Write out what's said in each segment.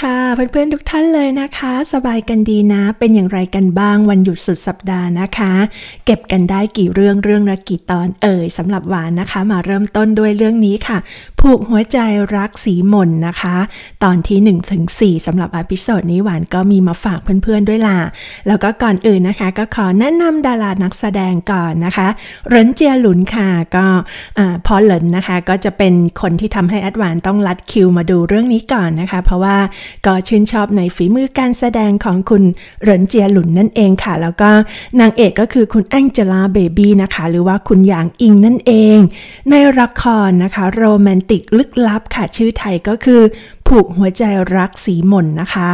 ค่ะเพื่อนๆทุกท่านเลยนะคะ สบายกันดีนะ เป็นอย่างไรกันบ้างวันหยุดสุดสัปดาห์นะคะ เก็บกันได้กี่เรื่องเรื่องละกี่ตอนเอ่ยสำหรับหวานนะคะ มาเริ่มต้นด้วยเรื่องนี้ค่ะผูกหัวใจรักสีมนนะคะ ตอนที่1งถึงสำหรับอพิโซดนี้หวานก็มีมาฝากเพื่อนๆด้วยล่ะแล้วก็ก่อนอื่นนะคะ ก็ขอแนะนำดารานักแสดงก่อนนะคะเหรินเจียหลุนค่ะก็พอเหรินนะคะ ก็จะเป็นคนที่ทำให้อดวานต้องลัดคิวมาดูเรื่องนี้ก่อนนะคะ เพราะว่าก็ชื่นชอบในฝีมือการแสดงของคุณเหรินเจียหลุนนั่นเองค่ะ แล้วก็นางเอกก็คือคุณแองเจลาเบบี้นะคะหรือว่าคุณหยางอิงนั่นเอง ในละครนะคะโรแมนติติกลึกลับค่ะ ชื่อไทยก็คือผูกหัวใจรักสีมนนะคะ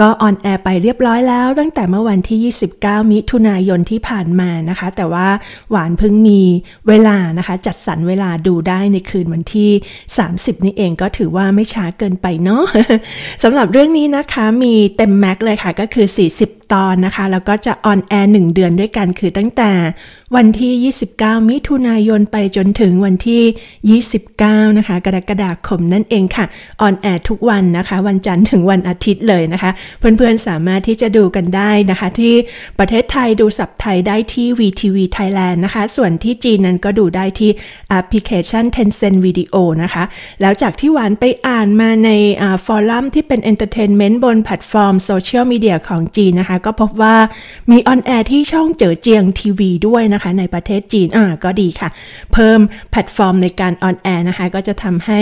ก็ออนแอร์ไปเรียบร้อยแล้ว ตั้งแต่เมื่อวันที่ 29 มิถุนายนที่ผ่านมานะคะ แต่ว่าหวานเพิ่งมีเวลานะคะจัดสรรเวลาดูได้ในคืนวันที่ 30 นี่เองก็ถือว่าไม่ช้าเกินไปเนาะสำหรับเรื่องนี้นะคะมีเต็มแม็กเลยค่ะก็คือ 40 ตอนนะคะแล้วก็จะออนแอร์หนึ่งเดือนด้วยกันคือตั้งแต่วันที่ 29 มิถุนายนไปจนถึงวันที่ 29นะคะกรกฎาคมนั่นเองค่ะออนแอร์ทุทุกวันนะคะวันจันทร์ถึงวันอาทิตย์เลยนะคะ เพื่อนๆสามารถที่จะดูกันได้นะคะ ที่ประเทศไทยดูสับไทยได้ที่ VTV Thailand นะคะส่วนที่จีนนั้นก็ดูได้ที่แอปพลิเคชัน Tencent Video นะคะ แล้วจากที่หวานไปอ่านมาในฟอรัมที่เป็นเอนเตอร์เทนเมนต์บนแพลตฟอร์มโซเชียลมีเดียของจีนนะคะ ก็พบว่ามีออนแอร์ที่ช่องเจอเจียงทีวีด้วยนะคะ ในประเทศจีนอ่าก็ดีค่ะ เพิ่มแพลตฟอร์มในการออนแอร์นะคะก็จะทำให้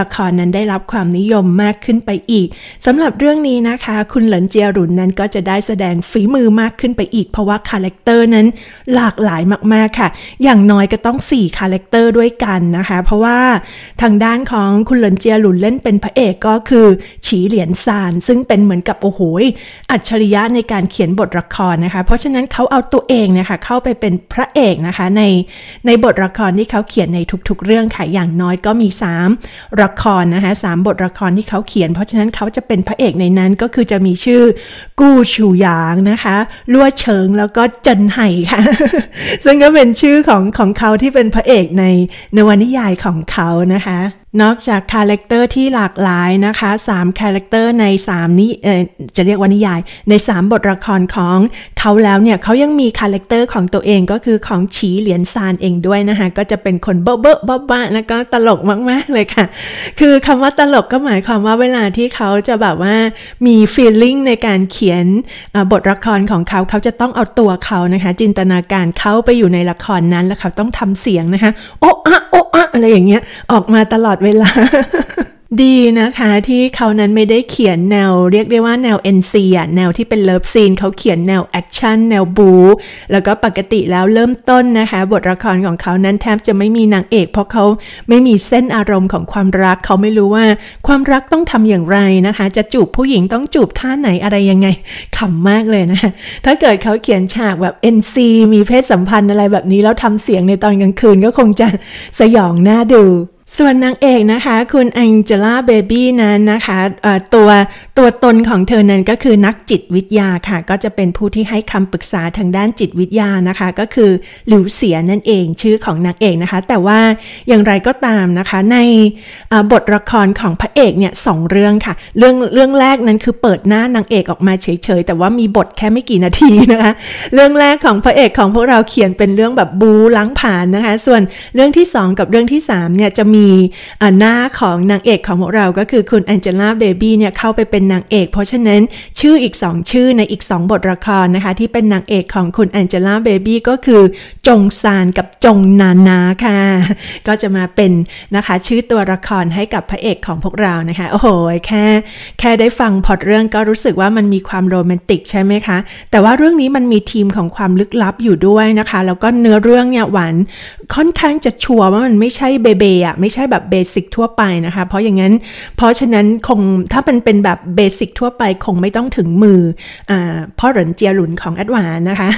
ละครนั้นได้รับความนิยมมมากขึ้นไปอีกสำหรับเรื่องนี้นะคะคุณหลินเจียรุนนั้นก็จะได้แสดงฝีมือมากขึ้นไปอีก เพราะว่าคาแรคเตอร์นั้นหลากหลายมาก ๆค่ะ อย่างน้อยก็ต้อง4คาแรคเตอร์ด้วยกันนะคะเพราะว่าทางด้านของคุณหลินเจียรุนเล่นเป็นพระเอกก็คือ ฉีเหลียนซานซึ่งเป็นเหมือนกับโอ้โหอัจฉริยะในการเขียนบทละครนะคะ เพราะฉะนั้นเขาเอาตัวเองนะคะเข้าไปเป็นพระเอกนะคะในในบทละครที่เขาเขียนในทุกๆเรื่องค่ะอย่างน้อยก็มี3ละครนะคะสบทละครที่เขาเขียนเพราะฉะนั้นเขาจะเป็นพระเอกในนั้นก็คือจะมีชื่อกู้ชูหยางนะคะลัวเฉิงแล้วก็เจินไห่ค่ะ ซึ่งก็เป็นชื่อของของเขาที่เป็นพระเอกในนวนิยายของเขานะคะ นอกจากคาแรคเตอร์ที่หลากหลายนะคะ3คาแรคเตอร์ใน 3 นี้จะเรียกว่านิยายใน 3 บทละครของเขาแล้วเนี่ยเขายังมีคาแรคเตอร์ของตัวเองก็คือของฉีเหรียญซานเองด้วยนะคะ ก็จะเป็นคนเบ้อเบ้อบ้าบแล้วก็ตลกมาก ๆ เลยค่ะ คือคำว่าตลกก็หมายความว่าเวลาที่เขาจะแบบว่ามีฟีลลิ่งในการเขียนบทละครของเขาเขาจะต้องเอาตัวเขานะคะ จินตนาการเขาไปอยู่ในละครนั้นแล้วเขาต้องทำเสียงนะคะโอ้อะโอ้อะอะไรอย่างเงี้ย ออกมาตลอดเวลาดีนะคะที่เขานั้นไม่ได้เขียนแนวเรียกได้ว่าแนว NC อะแนวที่เป็นเลิฟซีนเขาเขียนแนวแอคชั่นแนวบูแล้วก็ปกติแล้วเริ่มต้นนะคะ บทละครของเขานั้นแทบจะไม่มีนางเอกเพราะเขาไม่มีเส้นอารมณ์ของความรักเขาไม่รู้ว่าความรักต้องทำอย่างไรนะคะ จะจูบผู้หญิงต้องจูบท่าไหนอะไรยังไงขำมากเลยนะคะถ้าเกิดเขาเขียนฉากแบบ NC มีเพศสัมพันธ์อะไรแบบนี้แล้วทำเสียงในตอนกลางคืนก็คงจะสยองน่าดูส่วนนางเอกนะคะคุณแองเจล่าเบบี้นั้นนะคะตัวตัวตนของเธอนั้นก็คือนักจิตวิทยาค่ะ ก็จะเป็นผู้ที่ให้คำปรึกษาทางด้านจิตวิทยานะคะก็คือหลิวเสียนั่นเองชื่อของนางเอกนะคะ แต่ว่าอย่างไรก็ตามนะคะในบทละครของพระเอกเนี่ยสองเรื่องค่ะเรื่องเรื่องแรกนั้นคือเปิดหน้านางเอกออกมาเฉยๆแต่ว่ามีบทแค่ไม่กี่นาทีนะคะ เรื่องแรกของพระเอกของพวกเราเขียนเป็นเรื่องแบบบูล้างผ่านนะคะส่วนเรื่องที่2กับเรื่องที่3เนี่ยจะมีีหน้าของนางเอกของพวกเรา ก็คือคุณแองเจล่าเบบี้เนี่ย เข้าไปเป็นนางเอก เพราะฉะนั้นชื่ออีก 2 ชื่อในอีก 2 บทละครนะคะ ที่เป็นนางเอกของคุณแองเจล่าเบบี้ก็คือ จงซานกับจงนานาค่ะ ก็จะมาเป็นนะคะชื่อตัวละครให้กับพระเอกของพวกเรานะคะ โอ้โห แค่ แค่ได้ฟังพอดเรื่องก็รู้สึกว่ามันมีความโรแมนติกใช่ไหมคะ แต่ว่าเรื่องนี้มันมีทีมของความลึกลับอยู่ด้วยนะคะ แล้วก็เนื้อเรื่องเนี่ยหวานค่อนข้างจะชัวร์ว่ามันไม่ใช่เบเบอ่ะไม่ใช่แบบเบสิกทั่วไปนะคะ เพราะอย่างนั้นเพราะฉะนั้นคงถ้ามันเป็นแบบเบสิกทั่วไปคงไม่ต้องถึงมืออ่าพ่อหลนเจียหลุนของแอดวานนะคะ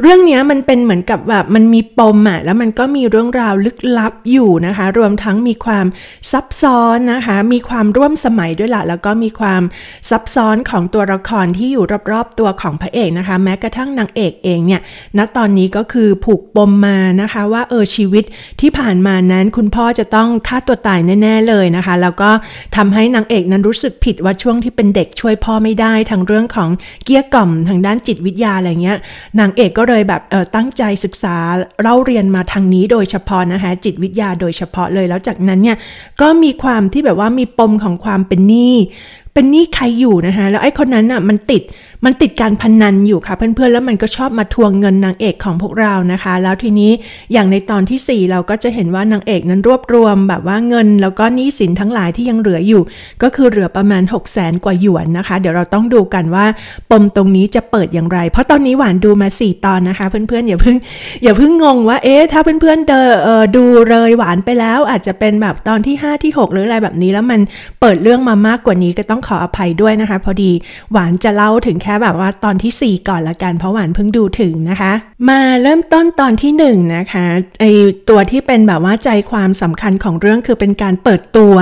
เรื่องนี้มันเป็นเหมือนกับแบบมันมีปมอ่ะแล้วมันก็มีเรื่องราวลึกลับอยู่นะคะ รวมทั้งมีความซับซ้อนนะคะมีความร่วมสมัยด้วยละแล้วก็มีความซับซ้อนของตัวละครที่อยู่รอบๆตัวของพระเอกนะคะ แม้กระทั่งนางเอกเองเนี่ยณตอนนี้ก็คือผูกปมมานะคะว่าเออชีวิตที่ผ่านมานั้นคุณพ่อจะต้องฆ่าตัวตายแน่ๆเลยนะคะแล้วก็ทำให้นางเอกนั้นรู้สึกผิดว่าช่วงที่เป็นเด็กช่วยพ่อไม่ได้ทางเรื่องของเกี้ยกล่อมทางด้านจิตวิทยาอะไรเงี้ยนางเอกก็เลยแบบเออตั้งใจศึกษาเล่าเรียนมาทางนี้โดยเฉพาะนะคะจิตวิทยาโดยเฉพาะเลยแล้วจากนั้นเนี่ยก็มีความที่แบบว่ามีปมของความเป็นหนี้เป็นหนี้ใครอยู่นะคะแล้วไอ้คนนั้นอ่ะมันติดมันติดการพนันอยู่ค่ะเพื่อนๆแล้วมันก็ชอบมาทวงเงินนางเอกของพวกเรานะคะ แล้วทีนี้อย่างในตอนที่ 4เราก็จะเห็นว่านางเอกนั้นรวบรวมแบบว่าเงินแล้วก็หนี้สินทั้งหลายที่ยังเหลืออยู่ ก็คือเหลือประมาณ6 0แสนกว่าหยวนนะคะ เดี๋ยวเราต้องดูกันว่าปมตรงนี้จะเปิดอย่างไร เพราะตอนนี้หวานดูมา 4 ตอนนะคะ เพื่อนๆอย่าเพิ่งอย่าเพิ่งงงว่าเอ๊ะถ้าเพื่อนๆเดอดูเลยหวานไปแล้วอาจจะเป็นแบบตอนที่5ที่6 หรืออะไรแบบนี้แล้วมันเปิดเรื่องมามากกว่านี้ก็ต้องขออภัยด้วยนะคะพอดีหวานจะเล่าถึงแค่แบบว่าตอนที่ 4 ก่อนละกันเพราะหวานเพิ่งดูถึงนะคะมาเริ่มต้นตอนที่หนึ่งนะคะไอตัวที่เป็นแบบว่าใจความสำคัญของเรื่องคือเป็นการเปิดตัว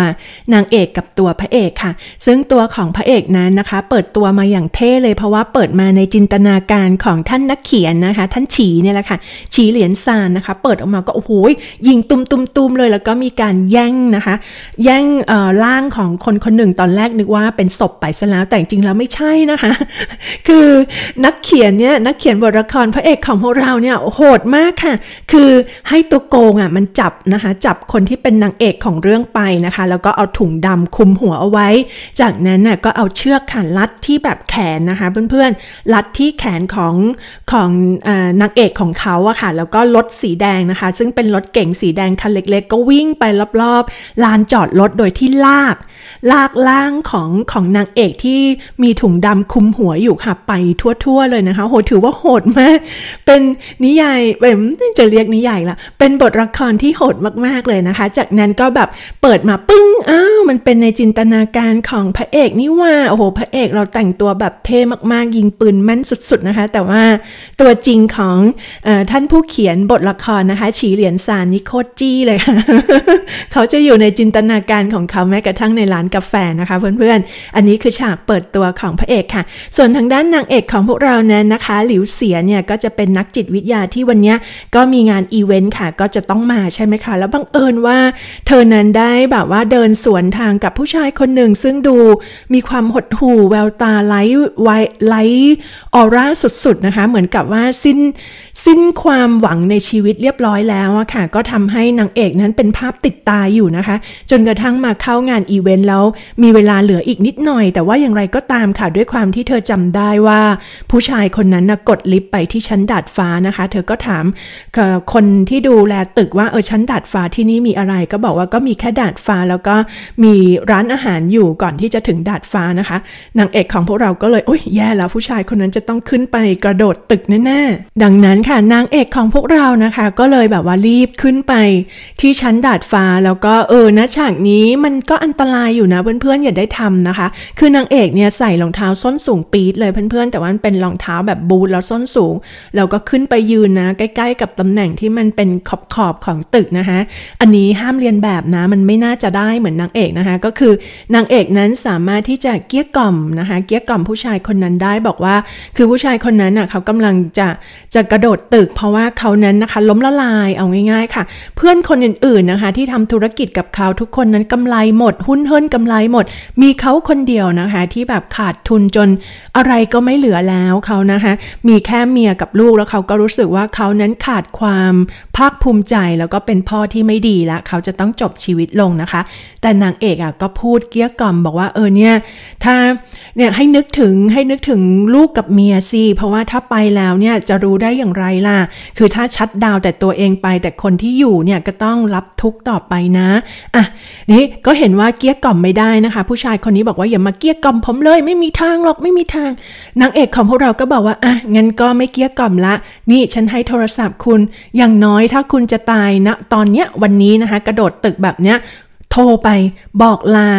นางเอกกับตัวพระเอกค่ะ ซึ่งตัวของพระเอกนั้นนะคะเปิดตัวมาอย่างเท่เลยเพราะว่าเปิดมาในจินตนาการของท่านนักเขียนนะคะ ท่านฉีเนี่ยแหละค่ะ ฉีเหรียญซานนะคะ เปิดออกมาก็โอ้โหยิงตุมต้มตุมเลย แล้วก็มีการแย่งนะคะ แย่งร่างของคนคนหนึ่งตอนแรกนึกว่าเป็นศพไปซะแล้วแต่จริงแล้วไม่ใช่นะคะ คือนักเขียนเนี่ยนักเขียนบทละครพระเอกของของเราเนี่ยโหดมากค่ะ คือให้ตัวโกงอ่ะมันจับนะคะ จับคนที่เป็นนางเอกของเรื่องไปนะคะ แล้วก็เอาถุงดำคุมหัวเอาไว้ จากนั้นน่ะก็เอาเชือกขันลัดที่แบบแขนนะคะเพื่อนๆ ลัดที่แขนของของนางเอกของเขาอะค่ะแล้วก็รถสีแดงนะคะ ซึ่งเป็นรถเก๋งสีแดงคันเล็กๆก็วิ่งไปรอบ ๆ ลานจอดรถโดยที่ลากลากล่างของของนางเอกที่มีถุงดำคุมหัวอยู่ค่ะไปทั่ว ๆ เลยนะคะโห ถือว่าโหดมากเป็นนิยายแบบจะเรียกนิยายละเป็นบทละครที่โหดมากๆเลยนะคะ จากนั้นก็แบบเปิดมาปึ้งอ้าวมันเป็นในจินตนาการของพระเอก นี่ว่าโอ้โหพระเอกเราแต่งตัวแบบเท่มากๆ ยิงปืนแม่นสุดๆนะคะแต่ว่าตัวจริงของอท่านผู้เขียนบทละครนะคะ ฉีเหรียญซานนิโคจี้เลยค่ะเขาจะอยู่ในจินตนาการของเขาแม้กระทั่งในร้านกาแฟนะคะเพื่อนๆอันนี้คือฉากเปิดตัวของพระเอกค่ะ ส่วนทางด้านนางเอกของพวกเรานั้นนะคะ หลิวเสียเนี่ยก็จะเป็นนักจิตวิทยาที่วันนี้ก็มีงานอีเวนต์ค่ะ ก็จะต้องมาใช่ไหมคะ แล้วบังเอิญว่าเธอนั้นได้แบบว่าเดินสวนทางกับผู้ชายคนหนึ่งซึ่งดูมีความหดหู่แววตาไร้ไวไร้ออร่าสุดๆนะคะ เหมือนกับว่าสิ้นสิ้นความหวังในชีวิตเรียบร้อยแล้วอะค่ะ ก็ทำให้นางเอกนั้นเป็นภาพติดตาอยู่นะคะ จนกระทั่งมาเข้างานอีเวนต์แล้วมีเวลาเหลืออีกนิดหน่อย แต่ว่าอย่างไรก็ตามค่ะด้วยความที่เธอจำได้ว่า ผู้ชายคนนั้นนะกดลิฟต์ไปที่ชั้นดาดฟ้านะคะ เธอก็ถามคนที่ดูแลตึกว่าเออชั้นดาดฟ้าที่นี่มีอะไรก็บอกว่าก็มีแค่ดาดฟ้าแล้วก็มีร้านอาหารอยู่ก่อนที่จะถึงดาดฟ้านะคะ นางเอกของพวกเราก็เลยโอ้ยแย่แล้วผู้ชายคนนั้นจะต้องขึ้นไปกระโดดตึกแน่ ๆ ดังนั้นค่ะนางเอกของพวกเรานะคะ ก็เลยแบบว่ารีบขึ้นไปที่ชั้นดาดฟ้า แล้วก็เออนะฉากนี้มันก็อันตรายายอยู่นะเพื่อนๆอย่าได้ทำนะคะ คือนางเอกเนี่ยใส่รองเท้าส้นสูงปี๊ดเลยเพื่อน ๆ แต่ว่ามันเป็นรองเท้าแบบบูทแล้วส้นสูง แล้วก็ขึ้นไปยืนนะใกล้ ๆ กับตำแหน่งที่มันเป็นขอบขอบของตึกนะคะอันนี้ห้ามเรียนแบบนะมันไม่น่าจะได้เหมือนนางเอกนะคะก็คือนางเอกนั้นสามารถที่จะเกี้ยกล่อมนะคะเกี้ยกล่อมผู้ชายคนนั้นได้บอกว่าคือผู้ชายคนนั้นน่ะเขากำลังจะจะกระโดดตึกเพราะว่าเขานั้นนะคะล้มละลายเอาง่าย ๆค่ะ เพื่อนคนอื่นๆนะคะที่ทำธุรกิจกับเขาทุกคนนั้น กำไรหมดหุ้นเทินกำไรหมด มีเขาคนเดียวนะคะที่แบบขาดทุนจนอะไรก็ไม่เหลือแล้วเขานะคะมีแค่เมียกับลูกแล้วเขาก็รู้สึกว่าเขานั้นขาดความภาคภูมิใจแล้วก็เป็นพ่อที่ไม่ดีละเขาจะต้องจบชีวิตลงนะคะ แต่นางเอกอ่ะก็พูดเกี้ยกล่อมบอกว่าเออเนี่ยถ้าเนี่ยให้นึกถึงให้นึกถึงลูกกับเมียสิเพราะว่าถ้าไปแล้วเนี่ยจะรู้ได้อย่างไรล่ะ คือถ้าชัดดาวแต่ตัวเองไป แต่คนที่อยู่เนี่ยก็ต้องรับทุกต่อไปนะอ่ะนี่ก็เห็นว่าเกี้ยกล่อมไม่ได้นะคะผู้ชายคนนี้บอกว่าอย่ามาเกี้ยกล่อมผมเลย ไม่มีทางหรอกไม่มีทางนางเอกของพวกเรา ก็บอกว่าอ่ะงั้นก็ไม่เกี้ยกล่อมละนี่ฉันให้โทรศัพท์คุณอย่างน้อยถ้าคุณจะตายนะตอนเนี้ยวันนี้นะคะ กระโดดตึกแบบเนี้ยโทรไปบอกลา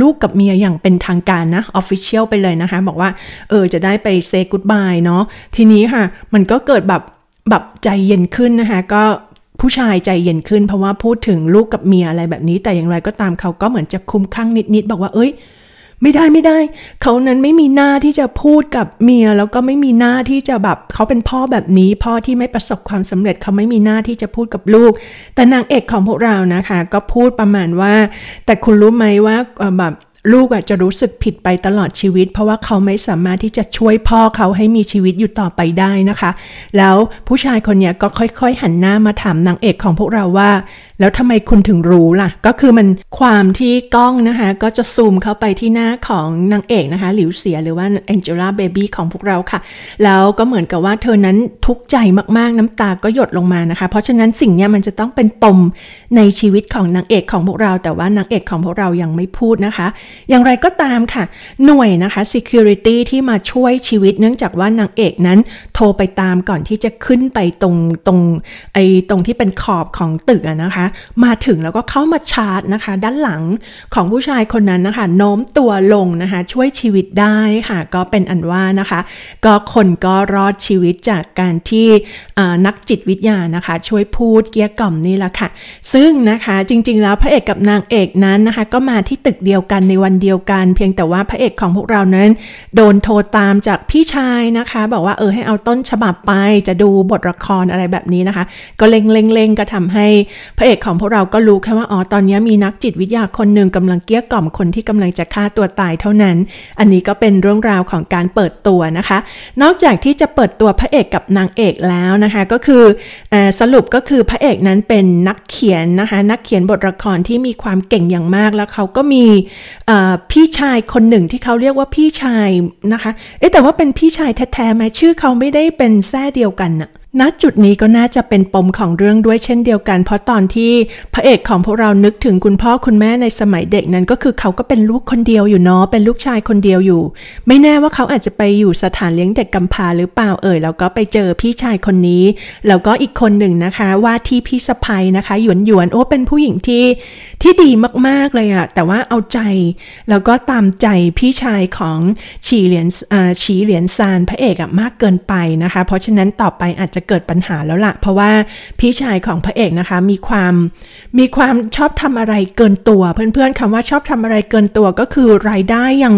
ลูกกับเมียอย่างเป็นทางการนะออฟฟิเชียลไปเลยนะคะ บอกว่า เออจะได้ไปเซกูดบายเนาะทีนี้ค่ะมันก็เกิดแบบแบบใจเย็นขึ้นนะคะ ก็ผู้ชายใจเย็นขึ้นเพราะว่าพูดถึงลูกกับเมียอะไรแบบนี้ แต่อย่างไรก็ตามเขาก็เหมือนจะคุมข้างนิดๆบอกว่าเอ้ยไม่ได้ไม่ได้ เขานั้นไม่มีหน้าที่จะพูดกับเมีย แล้วก็ไม่มีหน้าที่จะแบบเขาเป็นพ่อแบบนี้ พ่อที่ไม่ประสบความสำเร็จเขาไม่มีหน้าที่จะพูดกับลูก แต่นางเอกของพวกเรานะคะ ก็พูดประมาณว่า แต่คุณรู้ไหมว่าแบบลูกอาจจะรู้สึกผิดไปตลอดชีวิต เพราะว่าเขาไม่สามารถที่จะช่วยพ่อเขาให้มีชีวิตอยู่ต่อไปได้นะคะ แล้วผู้ชายคนนี้ก็ค่อยๆหันหน้ามาถามนางเอกของพวกเราว่า แล้วทำไมคุณถึงรู้ล่ะ ก็คือมันความที่กล้องนะคะ ก็จะซูมเข้าไปที่หน้าของนางเอกนะคะ หลิวเสียหรือว่าแองเจล่าเบบี้ของพวกเราค่ะ แล้วก็เหมือนกับว่าเธอนั้นทุกข์ใจมากๆน้ำตาก็หยดลงมานะคะ เพราะฉะนั้นสิ่งนี้มันจะต้องเป็นปมในชีวิตของนางเอกของพวกเรา แต่ว่านางเอกของพวกเรายังไม่พูดนะคะอย่างไรก็ตามค่ะ หน่วยนะคะ security ที่มาช่วยชีวิต เนื่องจากว่านางเอกนั้นโทรไปตามก่อนที่จะขึ้นไปตรงตรงไอตรงที่เป็นขอบของตึกนะคะมาถึงแล้วก็เข้ามาชาร์จนะคะ ด้านหลังของผู้ชายคนนั้นนะคะ โน้มตัวลงนะคะช่วยชีวิตได้ค่ะก็เป็นอันว่านะคะ ก็คนก็รอดชีวิตจากการที่นักจิตวิทยานะคะ ช่วยพูดเกี้ยกล่อมนี่แหละค่ะ ซึ่งนะคะจริงๆ แล้วพระเอกกับนางเอกนั้นนะคะก็มาที่ตึกเดียวกันในวันวันเดียวกันเพียงแต่ว่าพระเอกของพวกเรานั้นโดนโทรตามจากพี่ชายนะคะ บอกว่าเออให้เอาต้นฉบับไป จะดูบทละครอะไรแบบนี้นะคะ ก็เล็งเล็งเล็งก็ทำให้พระเอกของพวกเราก็รู้แค่ว่าอ๋อตอนนี้มีนักจิตวิทยาคนหนึ่งกำลังเกี้ยกล่อมคนที่กำลังจะฆ่าตัวตายเท่านั้น อันนี้ก็เป็นเรื่องราวของการเปิดตัวนะคะ นอกจากที่จะเปิดตัวพระเอกกับนางเอกแล้วนะคะ ก็คืออสรุปก็คือพระเอกนั้นเป็นนักเขียนนะคะ นักเขียนบทละครที่มีความเก่งอย่างมากแล้วเขาก็มีพี่ชายคนหนึ่งที่เขาเรียกว่าพี่ชายนะคะ เอ๊แต่ว่าเป็นพี่ชายแท้ๆไหมชื่อเขาไม่ได้เป็นแท้เดียวกันอะณจุดนี้ก็น่าจะเป็นปมของเรื่องด้วยเช่นเดียวกัน เพราะตอนที่พระเอกของพวกเรานึกถึงคุณพ่อคุณแม่ในสมัยเด็กนั้นก็คือเขาก็เป็นลูกคนเดียวอยู่เนาะเป็นลูกชายคนเดียวอยู่ ไม่แน่ว่าเขาอาจจะไปอยู่สถานเลี้ยงเด็กกำพร้าหรือเปล่าเอ่ยแล้วก็ไปเจอพี่ชายคนนี้ แล้วก็อีกคนหนึ่งนะคะว่าที่พี่สะพายนะคะ หยวนหยวนโอ้เป็นผู้หญิงที่ที่ดีมาก ๆเลยอะแต่ว่าเอาใจแล้วก็ตามใจพี่ชายของฉีเหรียญฉีเหรียญซานพระเอกอะมากเกินไปนะคะ เพราะฉะนั้นต่อไปอาจจะเกิดปัญหาแล้วละ่ะ เพราะว่าพี่ชายของพระเอกนะคะ มีความมีความชอบทำอะไรเกินตัว เพื่อนๆคำว่าชอบทำอะไรเกินตัวก็คือรายได้ยัง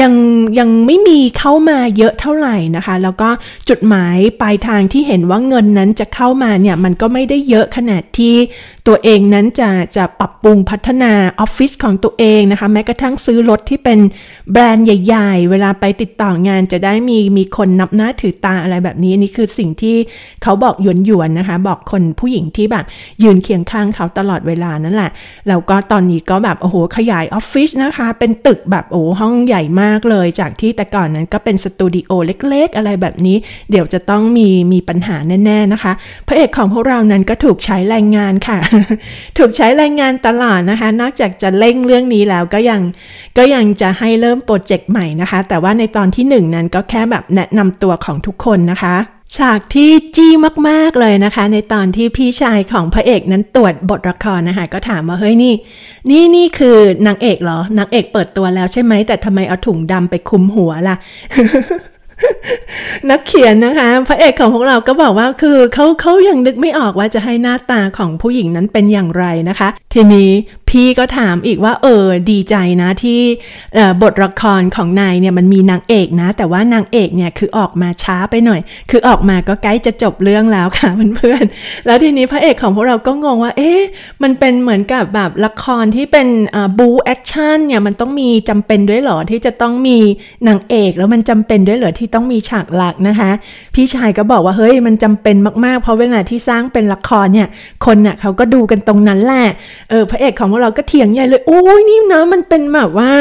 ยังยังไม่มีเข้ามาเยอะเท่าไหร่นะคะ แล้วก็จุดหมายปลายทางที่เห็นว่าเงินนั้นจะเข้ามาเนี่ย มันก็ไม่ได้เยอะขนาดที่ตัวเองนั้นจะจะปรับปรุงพัฒนาออฟฟิศของตัวเองนะคะ แม้กระทั่งซื้อรถที่เป็นแบรนด์ใหญ่ ๆ เวลาไปติดต่องานจะได้มีมีคนนับหน้าถือตาอะไรแบบนี้ นี่คือสิ่งที่เขาบอกหยวน ๆ นะคะ บอกคนผู้หญิงที่แบบยืนเคียงข้างเขาตลอดเวลานั่นแหละ แล้วก็ตอนนี้ก็แบบ โอ้โห ขยายออฟฟิศนะคะ เป็นตึกแบบโอ้ห้องใหญ่มากเลยจากที่แต่ก่อนนั้นก็เป็นสตูดิโอเล็กๆอะไรแบบนี้ เดี๋ยวจะต้องมีมีปัญหาแน่ๆนะคะพระเอกของพวกเรานั้นก็ถูกใช้แรงงานค่ะถูกใช้แรงงานตลอดนะคะ นอกจากจะเร่งเรื่องนี้แล้วก็ยังก็ยังจะให้เริ่มโปรเจกต์ใหม่นะคะ แต่ว่าในตอนที่ 1 นั้นก็แค่แบบแนะนำตัวของทุกคนนะคะ ฉากที่จี้มากๆเลยนะคะ ในตอนที่พี่ชายของพระเอกนั้นตรวจบทละครนะคะก็ถามว่าเฮ้ยนี่ นี่นี่คือนางเอกเหรอนางเอกเปิดตัวแล้วใช่ไหมแต่ทำไมเอาถุงดำไปคุมหัวล่ะนักเขียนนะคะพระเอกของพวกเราก็บอกว่าคือเขาเขายังนึกไม่ออกว่าจะให้หน้าตาของผู้หญิงนั้นเป็นอย่างไรนะคะทีนี้พี่ก็ถามอีกว่าเออ ดีใจนะที่บทละครของนายเนี่ยมันมีนางเอกนะ แต่ว่านางเอกเนี่ยคือออกมาช้าไปหน่อย คือออกมาก็ใกล้จะจบเรื่องแล้วค่ะเพื่อนๆแล้วทีนี้พระเอกของพวกเราก็งงว่าเอ๊ะมันเป็นเหมือนกับแบบละครที่เป็นบูแอคชั่นเนี่ยมันต้องมีจำเป็นด้วยหรอที่จะต้องมีนางเอกแล้วมันจำเป็นด้วยเหรอที่ต้องมีฉากหลักนะคะพี่ชายก็บอกว่าเฮ้ยมันจำเป็นมากๆ เพราะเวลาที่สร้างเป็นละครเนี่ยคนเน่ยเขาก็ดูกันตรงนั้นแหละเออพระเอกของพวกเราก็เถียงใหญ่เลยโอ้ยนี่นะมันเป็นแบบว่า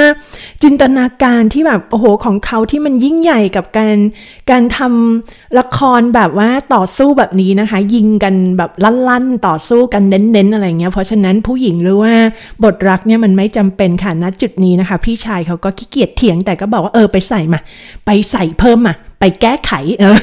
จินตนาการที่แบบโอ้โหของเขาที่มันยิ่งใหญ่กับการการทำละครแบบว่าต่อสู้แบบนี้นะคะ ยิงกันแบบลั่นๆต่อสู้กันเน้น ๆอะไรเงี้ยเพราะฉะนั้นผู้หญิงหรือว่าบทรักเนี่ยมันไม่จำเป็นค่ะณจุดนี้นะคะพี่ชายเขาก็ขี้เกียจเถียง แต่ก็บอกว่าเออไปใส่มา ไปใส่เพิ่มมาไปแก้ไข เออ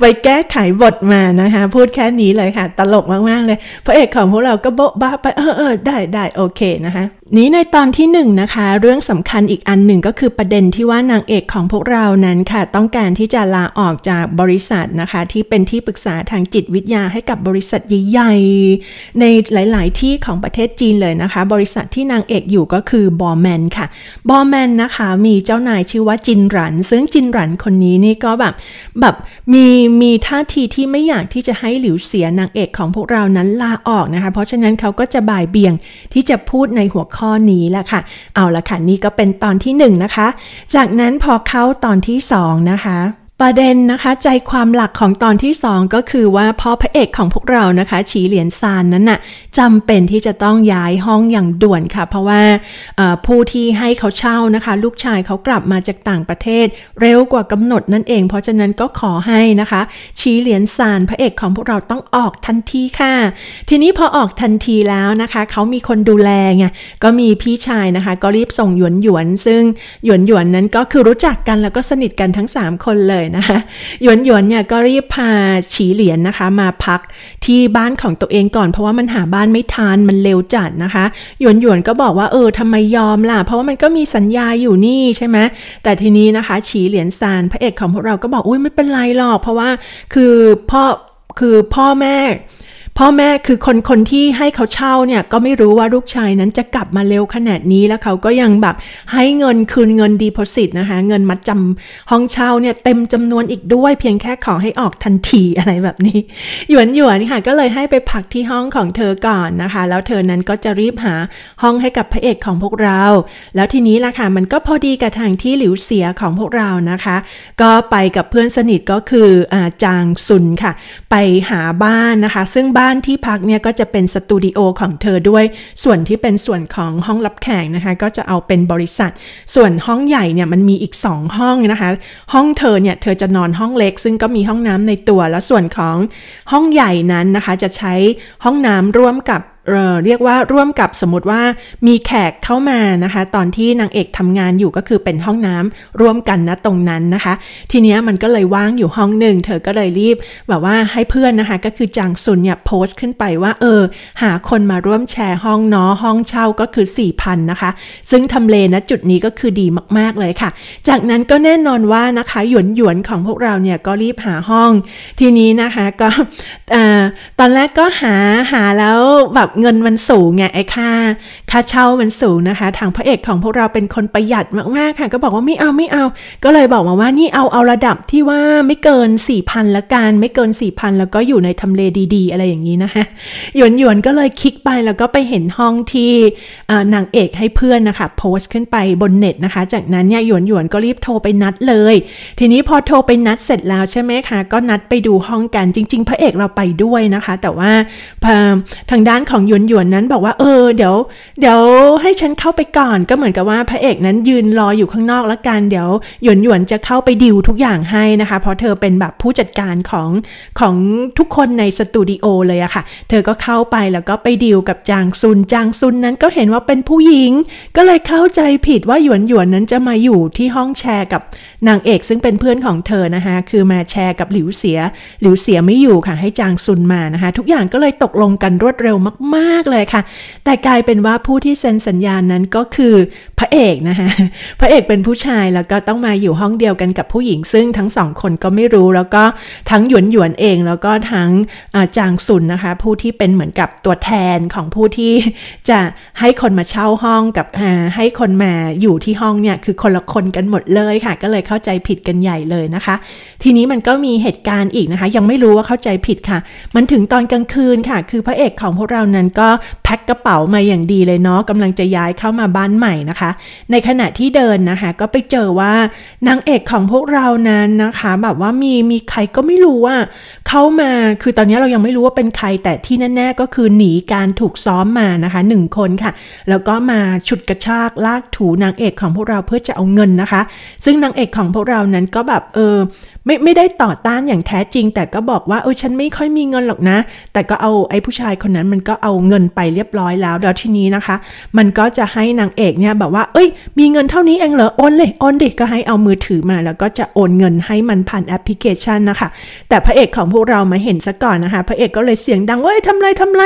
ไปแก้ไขบทมานะคะ พูดแค่นี้เลยค่ะ ตลกมาก ๆ เลยพระเอกของพวกเราก็โบ๊ะบ้าไป เออเออได้ได้โอเคนะคะนี้ในตอนที่1นนะคะเรื่องสำคัญอีกอันหนึ่งก็คือประเด็นที่ว่านางเอกของพวกเรานั้นค่ะ ต้องการที่จะลาออกจากบริษัทนะคะ ที่เป็นที่ปรึกษาทางจิตวิทยาให้กับบริษัทใหญ่ๆ ในหลายๆ ที่ของประเทศจีนเลยนะคะบริษัทที่นางเอกอยู่ก็คือบอแมนค่ะบอแมนนะคะมีเจ้านายชื่อว่าจินหรันซึ่งจินหรันคนนี้นี่ก็แบบแบบมีมีท่าทีที่ไม่อยากที่จะให้หลิวเสียนางเอกของพวกเรานั้นลาออกนะคะเพราะฉะนั้นเขาก็จะบ่ายเบี่ยงที่จะพูดในหัวข้อข้อนี้แหละค่ะ เอาละค่ะ นี่ก็เป็นตอนที่1นนะคะ จากนั้นพอเข้าตอนที่2นะคะประเด็นนะคะ ใจความหลักของตอนที่2ก็คือว่าพ่อพระเอกของพวกเรานะคะฉีเหรียญซานนั้นน่ะจำเป็นที่จะต้องย้ายห้องอย่างด่วนค่ะเพราะว่าผู้ที่ให้เขาเช่านะคะ ลูกชายเขากลับมาจากต่างประเทศ เร็วกว่ากำหนดนั่นเอง เพราะฉะนั้นก็ขอให้นะคะฉีเหรียญซานพระเอกของพวกเราต้องออกทันทีค่ะ ทีนี้พอออกทันทีแล้วนะคะ เขามีคนดูแลไงก็มีพี่ชายนะคะ ก็รีบส่งหยวนหยวน ซึ่งหยวนหยวนนั้นก็คือรู้จักกันแล้วก็สนิทกันทั้ง 3 คนเลยนะคะหยวนหยวนเนี่ยก็รีบพาฉีเหลียนนะคะมาพักที่บ้านของตัวเองก่อน เพราะว่ามันหาบ้านไม่ทันมันเร็วจัดนะคะ หยวนหยวนก็บอกว่าเออทำไมยอมล่ะ เพราะว่ามันก็มีสัญญาอยู่นี่ใช่ไหมแต่ทีนี้นะคะ ฉีเหลียนซานพระเอกของพวกเราก็บอกอุ้ยไม่เป็นไรหรอกเพราะว่าคือพ่อ คือพ่อแม่พ่อแม่คือคนคนที่ให้เขาเช่าเนี่ย ก็ไม่รู้ว่าลูกชายนั้นจะกลับมาเร็วขนาดนี้แล้วเขาก็ยังแบบให้เงินคืนเงินดีโพสิตนะคะ เงินมัดจำห้องเช่าเนี่ย เต็มจำนวนอีกด้วยเพียงแค่ขอให้ออกทันทีอะไรแบบนี้ หยวน หยวนค่ะ ก็เลยให้ไปพักที่ห้องของเธอก่อนนะคะ แล้วเธอนั้นก็จะรีบหาห้องให้กับพระเอกของพวกเรา แล้วทีนี้ล่ะค่ะมันก็พอดีกับทางที่หลิวเสียของพวกเรานะคะ ก็ไปกับเพื่อนสนิทก็คืออาจางซุนค่ะ ไปหาบ้านนะคะ ซึ่งบ้านที่พักเนี่ยก็จะเป็นสตูดิโอของเธอด้วย ส่วนที่เป็นส่วนของห้องรับแขกนะคะก็จะเอาเป็นบริษัท ส่วนห้องใหญ่เนี่ยมันมีอีก2ห้องนะคะ ห้องเธอเนี่ยเธอจะนอนห้องเล็กซึ่งก็มีห้องน้ำในตัว แล้วส่วนของห้องใหญ่นั้นนะคะ จะใช้ห้องน้ำร่วมกับเเรียกว่าร่วมกับสมมติว่ามีแขกเข้ามานะคะ ตอนที่นางเอกทำงานอยู่ก็คือเป็นห้องน้ำร่วมกันนะตรงนั้นนะคะ ทีนี้มันก็เลยว่างอยู่ห้องหนึ่งเธอก็เลยรีบแบบว่าให้เพื่อนนะคะ ก็คือจางซุนเนี่ยโพสต์ขึ้นไปว่าเออหาคนมาร่วมแชร์ห้องเนาะห้องเช่าก็คือ4 0 0นนะคะ ซึ่งทำเลนะจุดนี้ก็คือดีมากๆเลยค่ะ จากนั้นก็แน่นอนว่านะคะหยวนหยวนของพวกเราเนี่ยก็รีบหาห้อง ทีนี้นะคะก็ตอนแรกก็หาหาแล้วแบบบเงินมันสูงไงไอ้ค่าค่าเช่ามันสูงนะคะ ทางพระเอกของพวกเราเป็นคนประหยัดมากๆค่ะ ก็บอกว่าไม่เอาไม่เอา ก็เลยบอกมาว่านี่เอาเอาระดับที่ว่าไม่เกิน4ี่พันละกัน ไม่เกิน4ี่พันแล้วก็อยู่ในทำเลดีๆอะไรอย่างนี้นะคะ หยวนหยวนก็เลยคลิกไปแล้วก็ไปเห็นห้องที่นางเอกให้เพื่อนนะคะ โพสต์ขึ้นไปบนเน็ตนะคะ จากนั้นเนี่ยหยวนหยวนก็รีบโทรไปนัดเลย ทีนี้พอโทรไปนัดเสร็จแล้วใช่ไหมคะ ก็นัดไปดูห้องกัน จริง ๆพระเอกเราไปด้วยนะคะ แต่ว่าทางด้านของของหยวนหยวนนั้นบอกว่าเออเดี๋ยว เดี๋ยวให้ฉันเข้าไปก่อนก็เหมือนกับว่าพระเอกนั้นยืนรออยู่ข้างนอกแล้วกัน เดี๋ยว หยวนหยวนจะเข้าไปดิวทุกอย่างให้นะคะ เพราะเธอเป็นแบบผู้จัดการของของทุกคนในสตูดิโอเลยอะค่ะเธอก็เข้าไปแล้วก็ไปดิวกับจางซุน จางซุนนั้นก็เห็นว่าเป็นผู้หญิง ก็เลยเข้าใจผิดว่าหยวนหยวนนั้นจะมาอยู่ที่ห้องแชร์กับนางเอก ซึ่งเป็นเพื่อนของเธอนะคะคือมาแชร์กับหลิวเสียหลิวเสียไม่อยู่ค่ะ ให้จางซุนมานะคะทุกอย่างก็เลยตกลงกันรวดเร็วมากมากเลยค่ะ แต่กลายเป็นว่าผู้ที่เซ็นสัญญานั้นก็คือพระเอกนะคะพระเอกเป็นผู้ชายแล้วก็ต้องมาอยู่ห้องเดียวกันกับผู้หญิง ซึ่งทั้งสองคนก็ไม่รู้ แล้วก็ทั้งหยวนหยวนเองแล้วก็ทั้งจางซุนนะคะผู้ที่เป็นเหมือนกับตัวแทนของผู้ที่จะให้คนมาเช่าห้องกับให้คนมาอยู่ที่ห้องเนี่ยคือคนละคนกันหมดเลยค่ะ ก็เลยเข้าใจผิดกันใหญ่เลยนะคะ ทีนี้มันก็มีเหตุการณ์อีกนะคะ ยังไม่รู้ว่าเข้าใจผิดค่ะ มันถึงตอนกลางคืนค่ะ คือพระเอกของพวกเรานั้นั้นก็แพ็คกระเป๋ามาอย่างดีเลยเนาะกำลังจะย้ายเข้ามาบ้านใหม่นะคะ ในขณะที่เดินนะคะก็ไปเจอว่านางเอกของพวกเรานั้นนะคะแบบว่ามีมีใครก็ไม่รู้ว่าเข้ามาคือตอนนี้เรายังไม่รู้ว่าเป็นใครแต่ที่แน่ๆก็คือหนีการถูกซ้อมมานะคะหนึ่งคนค่ะ แล้วก็มาฉุดกระชากลากถูนางเอกของพวกเราเพื่อจะเอาเงินนะคะ ซึ่งนางเอกของพวกเรานั้นก็แบบเออไม่ไม่ได้ต่อต้านอย่างแท้จริงแต่ก็บอกว่าเออฉันไม่ค่อยมีเงินหรอกนะ แต่ก็เอาไอ้ผู้ชายคนนั้นมันก็เอาเงินไปเรียบร้อยแล้วแล้วทีนี้นะคะ มันก็จะให้นางเอกเนี่ยแบบว่าเอ้ยมีเงินเท่านี้เองเหรอโอนเลยโอนดิก็ให้เอามือถือมาแล้วก็จะโอนเงินให้มันผ่านแอปพลิเคชันนะคะแต่พระเอกของพวกเรามาเห็นซะก่อนนะคะพระเอกก็เลยเสียงดังว่าทำไรทำไร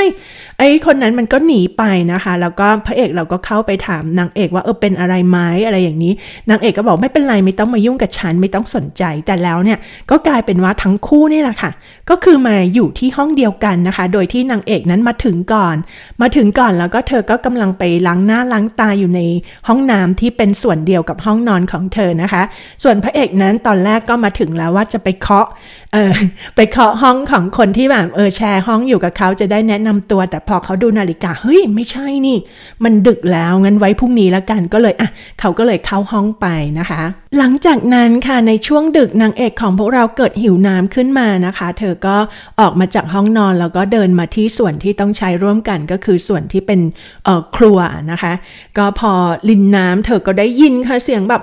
ไอ้คนนั้นมันก็หนีไปนะคะ แล้วก็พระเอกเราก็เข้าไปถามนางเอกว่าเออเป็นอะไรไหมอะไรอย่างนี้นางเอกก็บอกไม่เป็นไรไม่ต้องมายุ่งกับฉัน ไม่ต้องสนใจ แต่แล้วเนี่ยก็กลายเป็นว่าทั้งคู่นี่แหละค่ะ ก็คือมาอยู่ที่ห้องเดียวกันนะคะ โดยที่นางเอกนั้นมาถึงก่อน มาถึงก่อนแล้วก็เธอก็กำลังไปล้างหน้าล้างตาอยู่ในห้องน้ำที่เป็นส่วนเดียวกับห้องนอนของเธอนะคะ ส่วนพระเอกนั้นตอนแรกก็มาถึงแล้วว่าจะไปเคาะเออไปเคาะห้องของคนที่แบบเออแชร์ห้องอยู่กับเขาจะได้แนะนำตัวแต่พอเขาดูนาฬิกา เฮ้ย ไม่ใช่นี่ มันดึกแล้ว งั้นไว้พรุ่งนี้แล้วกัน ก็เลยอ่ะเขาก็เลยเข้าห้องไปนะคะ หลังจากนั้นค่ะ ในช่วงดึกนางเอกของพวกเราเกิดหิวน้ำขึ้นมานะคะ เธอก็ออกมาจากห้องนอนแล้วก็เดินมาที่ส่วนที่ต้องใช้ร่วมกันก็คือส่วนที่เป็นเอ่อครัวนะคะ ก็พอลินน้ำเธอก็ได้ยินค่ะเสียงแบบ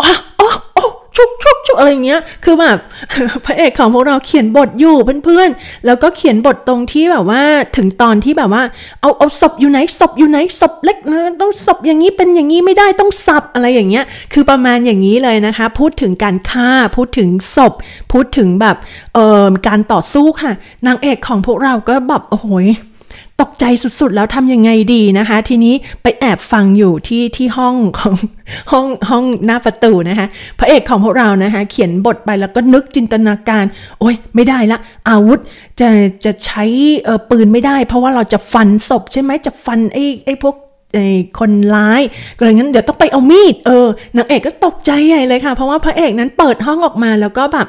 อ๋ออ๋อชุกชุวอะไรเงี้ย คือแบบพระเอกของพวกเราเขียนบทอยู่เพื่อนๆ แล้วก็เขียนบทตรงที่แบบว่าถึงตอนที่แบบว่าเอาเอาศพอยู่ไหนศพอยู่ไหนศพเล็กนะต้องศพอย่างนี้เป็นอย่างนี้ไม่ได้ต้องสับ อะไรอย่างเงี้ย คือประมาณอย่างนี้เลยนะคะ พูดถึงการฆ่าพูดถึงศพ พูดถึงแบบเอ่อการต่อสู้ค่ะ นางเอกของพวกเราก็แบบโอ้โหตกใจสุดๆ แล้วทำยังไงดีนะคะ ทีนี้ไปแอบฟังอยู่ที่ที่ห้องของห้องห้องหน้าประตูนะคะพระเอกของพวกเรานะคะเขียนบทไปแล้วก็นึกจินตนาการ โอ้ยไม่ได้ละ อาวุธจะจะใช้เออปืนไม่ได้ เพราะว่าเราจะฟันศพใช่ไหมจะฟันไอ้ไอ้พวกไอ้คนร้าย ก็เลยงั้น เดี๋ยวต้องไปเอามีด เออนางเอกก็ตกใจใหญ่เลยค่ะ เพราะว่าพระเอกนั้นเปิดห้องออกมาแล้วก็แบบ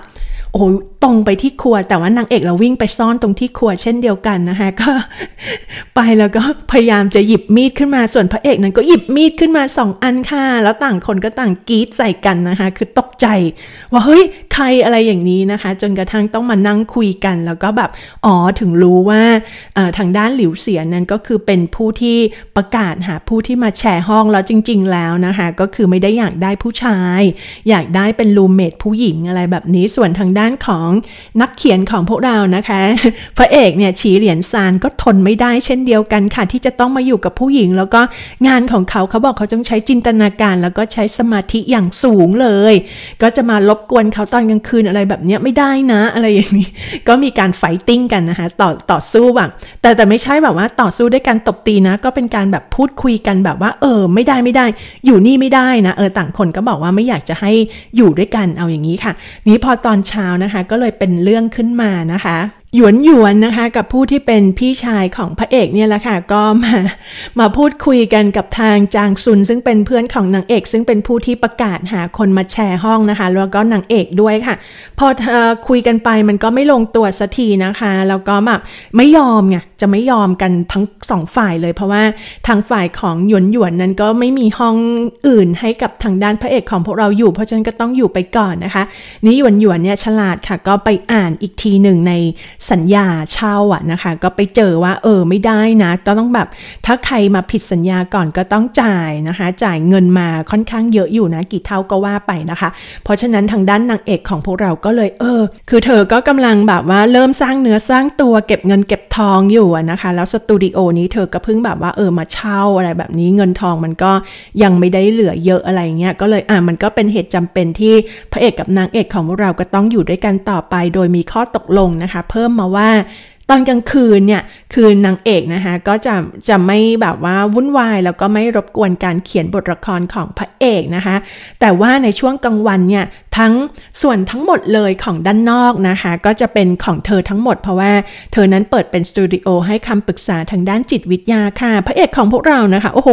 โอ้ยตรงไปที่ครัวแต่ว่านางเอกเราวิ่งไปซ่อนตรงที่ครัวเช่นเดียวกันนะคะก็ ไปแล้วก็พยายามจะหยิบมีดขึ้นมาส่วนพระเอกนั้นก็หยิบมีดขึ้นมาสองอันค่ะแล้วต่างคนก็ต่าง กรี๊ดใส่กันนะคะคือตกใจ ว่าเฮ้ยใครอะไรอย่างนี้นะคะจนกระทั่งต้องมานั่งคุยกัน แล้วก็แบบอ๋อถึงรู้ว่าทางด้านหลิวเสียนั้นก็คือเป็นผู้ที่ประกาศหาผู้ที่มาแชร์ห้องแล้วจริง ๆ แล้วนะคะก็คือไม่ได้อยากได้ผู้ชาย อยากได้เป็นรูมเมทผู้หญิงอะไรแบบนี้ส่วนทางด้านของนักเขียนของพวกเรานะคะ พระเอกเนี่ยฉีเหรียญซานก็ทนไม่ได้เช่นเดียวกันค่ะ ที่จะต้องมาอยู่กับผู้หญิง แล้วก็งานของเขาเขาบอกเขาต้องใช้จินตนาการ แล้วก็ใช้สมาธิอย่างสูงเลย ก็จะมารบกวนเขาตอนอนกลางคืนอะไรแบบนี้ไม่ได้นะ อะไรอย่างนี้ก็มีการไฟติ้งกันนะคะต่อต่อสู้แบบแต่แต่ไม่ใช่แบบว่าต่อสู้ด้วยการตบตีนะ ก็เป็นการแบบพูดคุยกันแบบว่า เออ ไม่ได้ไม่ได้ อยู่นี่ไม่ได้นะ เออ ต่างคนก็บอกว่าไม่อยากจะให้อยู่ด้วยกันเอาอย่างนี้ค่ะ นี้พอตอนเช้านะคะ ก็เลยเป็นเรื่องขึ้นมานะคะหยวนหยวนนะคะ กับผู้ที่เป็นพี่ชายของพระเอกเนี่ยแหละค่ะก็มามาพูดคุยกันกับทางจางซุน ซึ่งเป็นเพื่อนของนางเอกซึ่งเป็นผู้ที่ประกาศหาคนมาแชร์ห้องนะคะแล้วก็นางเอกด้วยค่ะพอคุยกันไปมันก็ไม่ลงตัวสักทีนะคะแล้วก็แบบไม่ยอมไงจะไม่ยอมกันทั้งสองฝ่ายเลยเพราะว่าทางฝ่ายของหยวนหยวนนั้นก็ไม่มีห้องอื่นให้กับทางด้านพระเอกของพวกเราอยู่เพราะฉะนั้นก็ต้องอยู่ไปก่อนนะคะนี่หยวนหยวนเนี่ยฉลาดค่ะก็ไปอ่านอีกทีหนึ่งในสัญญาเช่าอะนะคะ ก็ไปเจอว่า เออไม่ได้นะต้องแบบถ้าใครมาผิดสัญญาก่อนก็ต้องจ่ายนะคะ จ่ายเงินมาค่อนข้างเยอะอยู่นะ กี่เท่าก็ว่าไปนะคะ เพราะฉะนั้นทางด้านนางเอกของพวกเราก็เลยเออ คือเธอก็กำลังแบบว่าเริ่มสร้างเนื้อสร้างตัวเก็บเงินเก็บทองอยู่วนะคะแล้วสตูดิโอนี้เธอก็เพิ่งแบบว่าเออมาเช่าอะไรแบบนี้เงินทองมันก็ยังไม่ได้เหลือเยอะอะไรเงี้ย ก็เลยอ่ะมันก็เป็นเหตุจำเป็นที่พระเอกกับนางเอกของเราก็ต้องอยู่ด้วยกันต่อไป โดยมีข้อตกลงนะคะเพิ่มมาว่าตอนกลางคืนเนี่ยคือนางเอกนะคะก็จะจะไม่แบบว่าวุ่นวายแล้วก็ไม่รบกวนการเขียนบทละครของพระเอกนะคะแต่ว่าในช่วงกลางวันเนี่ยทั้งส่วนทั้งหมดเลยของด้านนอกนะคะ ก็จะเป็นของเธอทั้งหมด เพราะว่าเธอนั้นเปิดเป็นสตูดิโอให้คำปรึกษาทางด้านจิตวิทยาค่ะพระเอกของพวกเรานะคะโอ้โห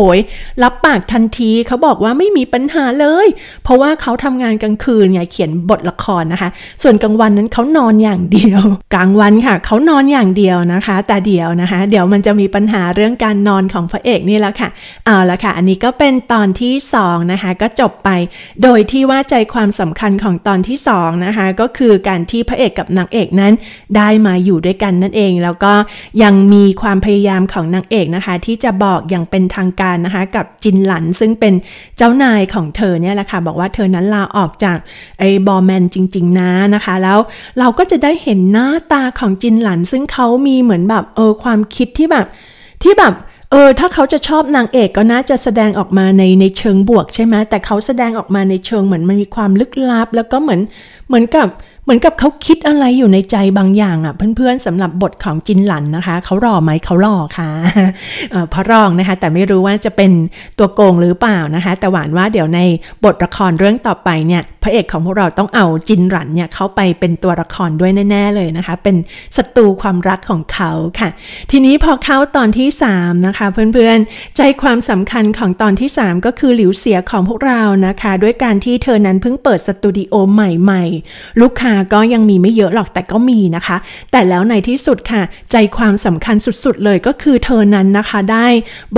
รับปากทันทีเขาบอกว่าไม่มีปัญหาเลย เพราะว่าเขาทำงานกลางคืนไงเขียนบทละครนะคะส่วนกลางวันนั้นเขานอนอย่างเดียว กลางวันค่ะเขานอนอย่างอย่างเดียวนะคะแต่เดียวนะคะ เดี๋ยวมันจะมีปัญหาเรื่องการนอนของพระเอกนี่แหละค่ะ เอาละค่ะ อันนี้ก็เป็นตอนที่ 2 นะคะ ก็จบไป โดยที่ว่าใจความสำคัญของตอนที่ 2 นะคะ ก็คือการที่พระเอกกับนางเอกนั้นได้มาอยู่ด้วยกันนั่นเอง แล้วก็ยังมีความพยายามของนางเอกนะคะ ที่จะบอกอย่างเป็นทางการนะคะกับจินหลัน ซึ่งเป็นเจ้านายของเธอเนี่ยแหละค่ะ บอกว่าเธอนั้นลาออกจากไอ้บอแมนจริง ๆนะนะคะ แล้วเราก็จะได้เห็นหน้าตาของจินหลัน ซึ่งเขามีเหมือนแบบเออความคิดที่แบบ ที่แบบเออถ้าเขาจะชอบนางเอกก็น่าจะแสดงออกมาในในเชิงบวกใช่ไหมแต่เขาแสดงออกมาในเชิงเหมือนมันมีความลึกลับ แล้วก็เหมือนเหมือนกับเหมือนกับเขาคิดอะไรอยู่ในใจบางอย่างอ่ะเพื่อนๆสำหรับบทของจินหลันนะคะ เขารอไหมเขารอคะ่ะพระรองนะคะ แต่ไม่รู้ว่าจะเป็นตัวโกงหรือเปล่านะคะ แต่หวานว่าเดี๋ยวในบทละครเรื่องต่อไปเนี่ยพระเอกของพวกเราต้องเอาจินหรันเนี่ยเขาไปเป็นตัวละครด้วยแน่ๆเลยนะคะเป็นศัตรูความรักของเขาค่ะ ทีนี้พอเข้าตอนที่3นะคะเพื่อนๆใจความสำคัญของตอนที่3 ก็คือหลิวเสียของพวกเรานะคะด้วยการที่เธอนั้นเพิ่งเปิดสตูดิโอใหม่ๆ ลูกค้าก็ยังมีไม่เยอะหรอกแต่ก็มีนะคะ แต่แล้วในที่สุดค่ะใจความสำคัญสุดๆ เลยก็คือเธอนั้นนะคะได้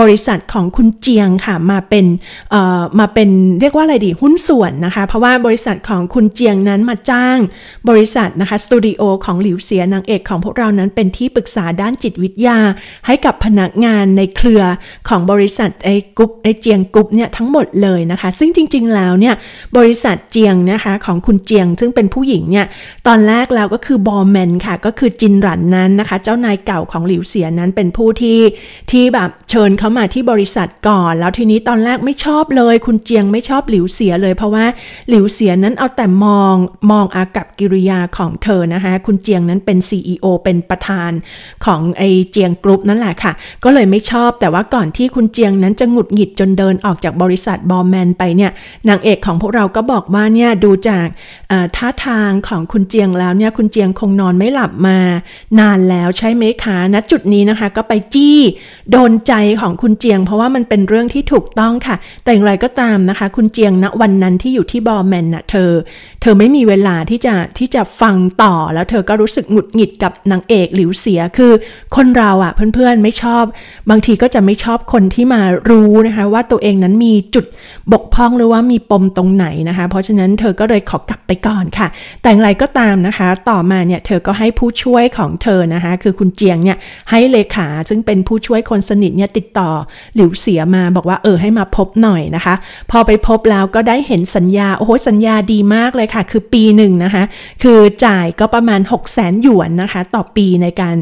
บริษัทของคุณเจียงค่ะมาเป็นเออ่มาเป็นเรียกว่าอะไรดีหุ้นส่วนนะคะเพราะว่าบริษัทของคุณเจียงนั้นมาจ้าง บริษัทนะคะสตูดิโอของหลิวเสียนางเอกของพวกเรานั้นเป็นที่ปรึกษาด้านจิตวิทยาให้กับพนักงานในเครือของบริษัทไอ้กุ๊ปไอ้เจียงกุ๊ปเนี่ยทั้งหมดเลยนะคะซึ่งจริงๆแล้วเนี่ย บริษัทเจียงนะคะของคุณเจียง ซึ่งเป็นผู้หญิงเนี่ยตอนแรกแล้วก็คือบอแมนค่ะก็คือจินหลันนั้นนะคะ เจ้านายเก่าของหลิวเสียนั้นเป็นผู้ที่ที่แบบเชิญเขามาที่บริษัทก่อน แล้วทีนี้ตอนแรกไม่ชอบเลย คุณเจียงไม่ชอบหลิวเสียเลย เพราะว่าหลิวเสเสียนั้นเอาแต่มองมองอากับกิริยาของเธอนะคะคุณเจียงนั้นเป็น CEO เป็นประธานของไอเจียงกรุ๊ปนั่นแหละค่ะก็เลยไม่ชอบแต่ว่าก่อนที่คุณเจียงนั้นจะหงุดหงิดจนเดินออกจากบริษัทบอมแมนไปเนี่ยนางเอกของพวกเราก็บอกว่าเนี่ยดูจากท่าทางของคุณเจียงแล้วเนี่ยคุณเจียงคงนอนไม่หลับมา นานแล้วใช่ไหมคะณจุดนี้นะคะก็ไปจี้โดนใจของคุณเจียง เพราะว่ามันเป็นเรื่องที่ถูกต้องค่ะ แต่อย่างไรก็ตามนะคะคุณเจียงณวันนั้นที่อยู่ที่บอมแมนน่ะเธอเธอไม่มีเวลาที่จะที่จะฟังต่อแล้วเธอก็รู้สึกหงุดหงิดกับนางเอกหลิวเสียคือคนเราอะ่ะเพื่อนๆไม่ชอบ บางทีก็จะไม่ชอบคนที่มารู้นะคะ ว่าตัวเองนั้นมีจุดบกพร่องหรือว่ามีปมตรงไหนนะคะ เพราะฉะนั้นเธอก็เลยขอกลับไปก่อนค่ะ แต่องไรก็ตามนะคะ ต่อมาเนี่ยเธอก็ให้ผู้ช่วยของเธอนะคะ คือคุณเจียงเนี่ยให้เลขาซึ่งเป็นผู้ช่วยคนสนิทเนี่ยติดต่อหลิวเสียมาบอกว่าเออให้มาพบหน่อยนะคะ พอไปพบแล้วก็ได้เห็นสัญญาโอ้โหสัญญาดีมากเลยค่ะคือปีหนึ่งนะคะ คือจ่ายก็ประมาณ 6 0แสนหยวนนะคะ ต่อปีในการ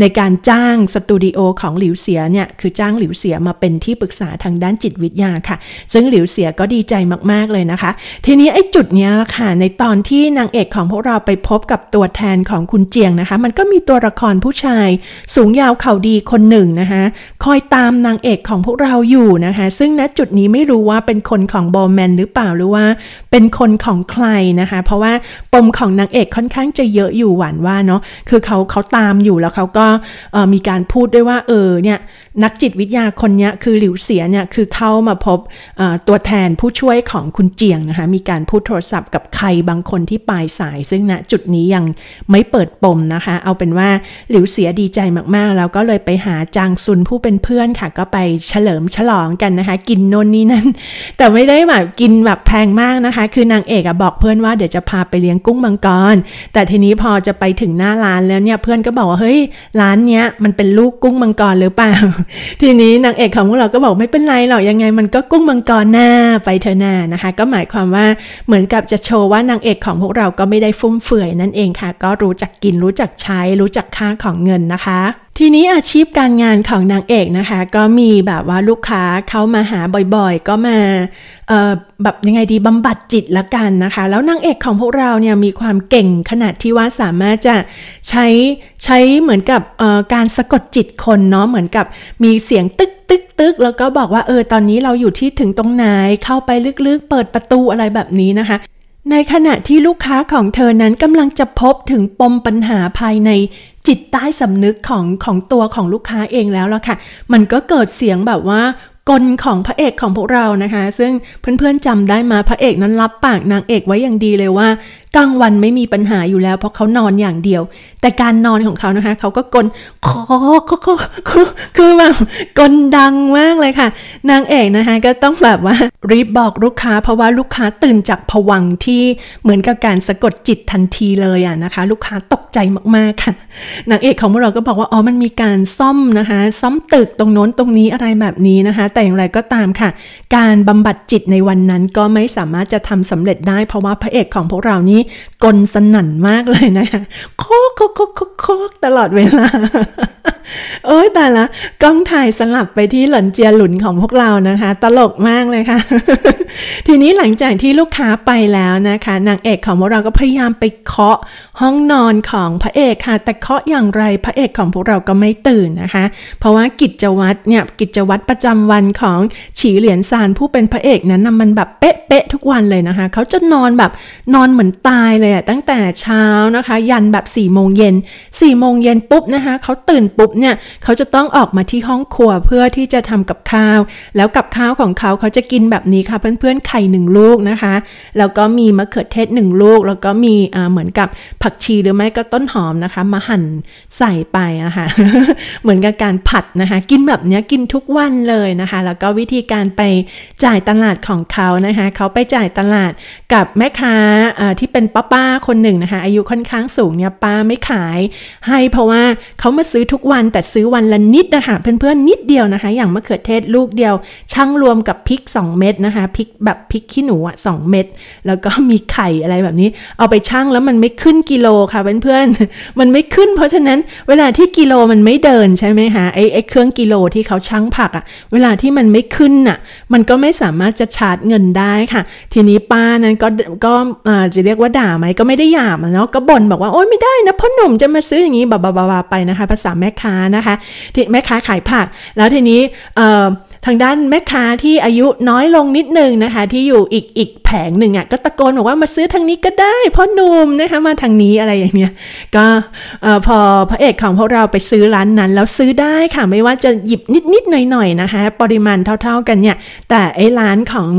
ในการจ้างสตูดิโอของหลิวเสียเนี่ย คือจ้างหลิวเสียมาเป็นที่ปรึกษาทางด้านจิตวิทยาค่ะ ซึ่งหลิวเสียก็ดีใจมาก ๆ เลยนะคะ ทีนี้ไอ้จุดเนี้ยละค่ะในตอนที่นางเอกของพวกเราไปพบกับตัวแทนของคุณเจียงนะคะ มันก็มีตัวละครผู้ชายสูงยาวเข่าดีคนหนึ่งนะคะคอยตามนางเอกของพวกเราอยู่นะคะซึ่งณจุดนี้ไม่รู้ว่าเป็นคนของบอแมนหรือเปล่าหรือว่าเป็นคนนของใครนะคะ เพราะว่าปมของนางเอกค่อนข้างจะเยอะอยู่หวานว่าเนาะ คือเขาเขาตามอยู่แล้วเขาก็มีการพูดด้วยว่าเออเนี่ยนักจิตวิทยาคนนี้คือหลิวเสียเนี่ยคือเข้ามาพบตัวแทนผู้ช่วยของคุณเจียงนะคะ มีการพูดโทรศัพท์กับใครบางคนที่ปลายสายซึ่งณนะจุดนี้ยังไม่เปิดปมนะคะ เอาเป็นว่าหลิวเสียดีใจมากๆแล้วก็เลยไปหาจางซุนผู้เป็นเพื่อนค่ะก็ไปเฉลิมฉลองกันนะคะกินนนนี้นั่นแต่ไม่ได้แบบกินแบบแพงมากนะคะคือางเอกอะบอกเพื่อนว่าเดี๋ยวจะพาไปเลี้ยงกุ้งมังกร แต่ทีนี้พอจะไปถึงหน้าร้านแล้วเนี่ยเพื่อนก็บอกว่าเฮ้ยร้านเนี้ย มันเป็นลูกกุ้งมังกรหรือเปล่า ทีนี้นางเอกของพวกเราก็บอกไม่เป็นไรหรอกยังไงมันก็กุ้งมังกรหน้าไปเธอหน้านะคะ ก็หมายความว่าเหมือนกับจะโชว์ว่านางเอกของพวกเราก็ไม่ได้ฟุ่มเฟือยนั่นเองค่ะ ก็รู้จักกินรู้จักใช้ รู้จักค่าของเงินนะคะทีนี้อาชีพการงานของนางเอกนะคะ ก็มีแบบว่าลูกค้าเข้ามาหาบ่อยๆ ก็มาแบบยังไงดีบำบัดจิตละกันนะคะ แล้วนางเอกของพวกเราเนี่ยมีความเก่งขนาดที่ว่าสามารถจะใช้ใช้เหมือนกับการสะกดจิตคนเนาะเหมือนกับมีเสียงตึกตึกตึกแล้วก็บอกว่าเออตอนนี้เราอยู่ที่ถึงตรงไหนเข้าไปลึกๆ เปิดประตูอะไรแบบนี้นะคะ ในขณะที่ลูกค้าของเธอนั้นกำลังจะพบถึงปมปัญหาภายในจิตใต้สำนึกของของตัวของลูกค้าเองแล้วล่ะค่ะ มันก็เกิดเสียงแบบว่ากลของพระเอกของพวกเรานะคะ ซึ่งเพื่อนๆจำได้มาพระเอกนั้นรับปากนางเอกไว้อย่างดีเลยว่ากลางวันไม่มีปัญหาอยู่แล้วเพราะเขานอนอย่างเดียว แต่การนอนของเขานะคะเขาก็กลนคอคอคือคือแบบกลดังมากเลยค่ะ นางเอกนะคะก็ต้องแบบว่ารีบบอกลูกค้าเพราะว่าลูกค้าตื่นจากผวังที่เหมือนกับการสะกดจิตทันทีเลยอ่ะนะคะ ลูกค้าตกใจมากๆค่ะ นางเอกของพวกเรา ก็บอกว่าอ๋อมันมีการซ่อมนะคะซ่อมตึกตรงโน้นตรงนี้อะไรแบบนี้นะคะแต่อย่างไรก็ตามค่ะ การบำบัดจิตในวันนั้นก็ไม่สามารถจะทำสำเร็จได้เพราะว่าพระเอกของพวกเรานี้กลสนั่นมากเลยนะคะโคกโคกโคกโคกตลอดเวลาเอ้ยแต่ละกล้องถ่ายสลับไปที่หลันเจียหลุนของพวกเรานะคะ ตลกมากเลยค่ะ ทีนี้หลังจากที่ลูกค้าไปแล้วนะคะนางเอกของพวกเราก็พยายามไปเคาะห้องนอนของพระเอกค่ะ แต่เคาะอย่างไรพระเอกของพวกเราก็ไม่ตื่นนะคะ เพราะว่ากิจวัตรเนี่ยกิจวัตรประจำวันของฉีเหรียญซานผู้เป็นพระเอกนั้นนะมันแบบเป๊ะเป๊ะทุกวันเลยนะคะ เขาจะนอนแบบนอนเหมือนตายเลยอะตั้งแต่เช้านะคะยันแบบ4ี่โมงเย็น4ี่โมงเย็นปุ๊บนะคะเขาตื่นปุ๊บเนี่ยเขาจะต้องออกมาที่ห้องครัวเพื่อที่จะทำกับข้าวแล้วกับข้าวของเขาเขาจะกินแบบนี้ค่ะเพื่อนๆไข่หนึ่งลูกนะคะแล้วก็มีมะเขือเทศหนึ่งลูก แล้วก็มีเหมือนกับผักชีหรือไม่ก็ต้นหอมนะคะมาหั่นใส่ไปนะคะเหมือนกับการผัดนะคะ กินแบบนี้กินทุกวันเลยนะคะแล้วก็วิธีการไปจ่ายตลาดของเขานะคะเขาไปจ่ายตลาดกับแม่ค้าที่เป็นป้าป้าคนหนึ่งนะคะอายุค่อนข้างสูงเนี่ยป้าไม่ขาย ให้เพราะว่าเขามาซื้อทุกวันแต่ซื้อวันละนิดนะคะเพื่อนเพื่อนิดเดียวนะคะอย่างมะเขือเทศลูกเดียวช่างรวมกับพริก 2 เม็ดนะคะพริกแบบพริกขี้หนูอ่ะสเม็ดแล้วก็มีไข่อะไรแบบนี้ เอาไปช่างแล้วมันไม่ขึ้นกิโลค่ะ เพื่อนเพื่อนมันไม่ขึ้น เพราะฉะนั้นเวลาที่กิโลมันไม่เดินใช่ไหมคะไอ้ไอ้เครื่องกิโลที่เขาช่างผักอะ่ะเวลาที่มันไม่ขึ้นน่ะมันก็ไม่สามารถจะชาร์จเงินได้ค่ะ ทีนี้ป้านั้นก็ก็จะเรียกว่าว่าด่าไหมก็ไม่ได้หยาบเนาะก็บ่นบอกว่าโอ๊ยไม่ได้นะพ่อหนุ่มจะมาซื้ออย่างนี้บาบาๆไปนะคะ ภาษาแม่ค้านะคะที่แม่ค้าขายผัก แล้วทีนี้ทางด้านแม่ค้าที่อายุน้อยลงนิดนึงนะคะ ที่อยู่อีกอีกแผงหนึ่งอะ่ะก็ตะโกนบอกว่ามาซื้อทางนี้ก็ได้ พ่อหนุ่มนะคะมาทางนี้อะไรอย่างเนี้ยก็พอพระเอกของพวกเราไปซื้อร้านนั้นแล้วซื้อได้ค่ะไม่ว่าจะหยิบนิดๆหน่อยๆนะคะ ปริมาณเท่า ๆกันเนี่ย แต่ไอ้ร้านของ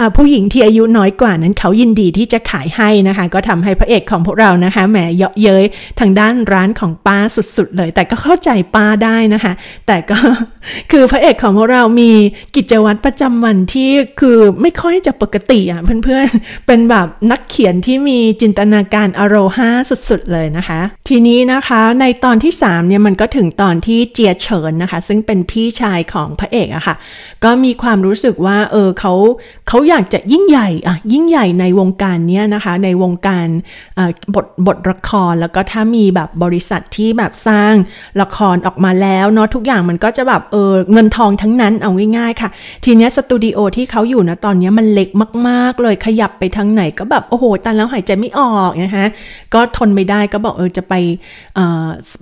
อผู้หญิงที่อายุน้อยกว่านั้นเขายินดีที่จะขายให้นะคะก็ทำให้พระเอกของพวกเรานะคะแหมเยาะเย้ยทางด้านร้านของป้าสุดๆเลย แต่ก็เข้าใจป้าได้นะคะ แต่ก็คือพระเอกของพวกเรามีกิจวัตรประจำวันที่คือไม่ค่อยจะปกติอ่ะเพื่อนๆเป็นแบบนักเขียนที่มีจินตนาการอโรฮาสุด ๆ เลยนะคะ ทีนี้นะคะในตอนที่3เนี่ยมันก็ถึงตอนที่เจียเฉินนะคะ ซึ่งเป็นพี่ชายของพระเอกอะคะ่ะ ก็มีความรู้สึกว่าเออเขาเขาอยากจะยิ่งใหญ่อะยิ่งใหญ่ในวงการเนี้ยนะคะ ในวงการบทบทละคร แล้วก็ถ้ามีแบบบริษัทที่แบบสร้างละครออกมาแล้วเนาะทุกอย่างมันก็จะแบบเออเงินทองทั้งนั้นเอาง่ายๆค่ะ ทีเนี้ยสตูดิโอที่เขาอยู่นะตอนนี้มันเล็กมากเลยขยับไปทางไหนก็แบบ โอ้โหตันแล้วหายใจไม่ออกนะคะก็ทนไม่ได้ก็บอกเออจะไป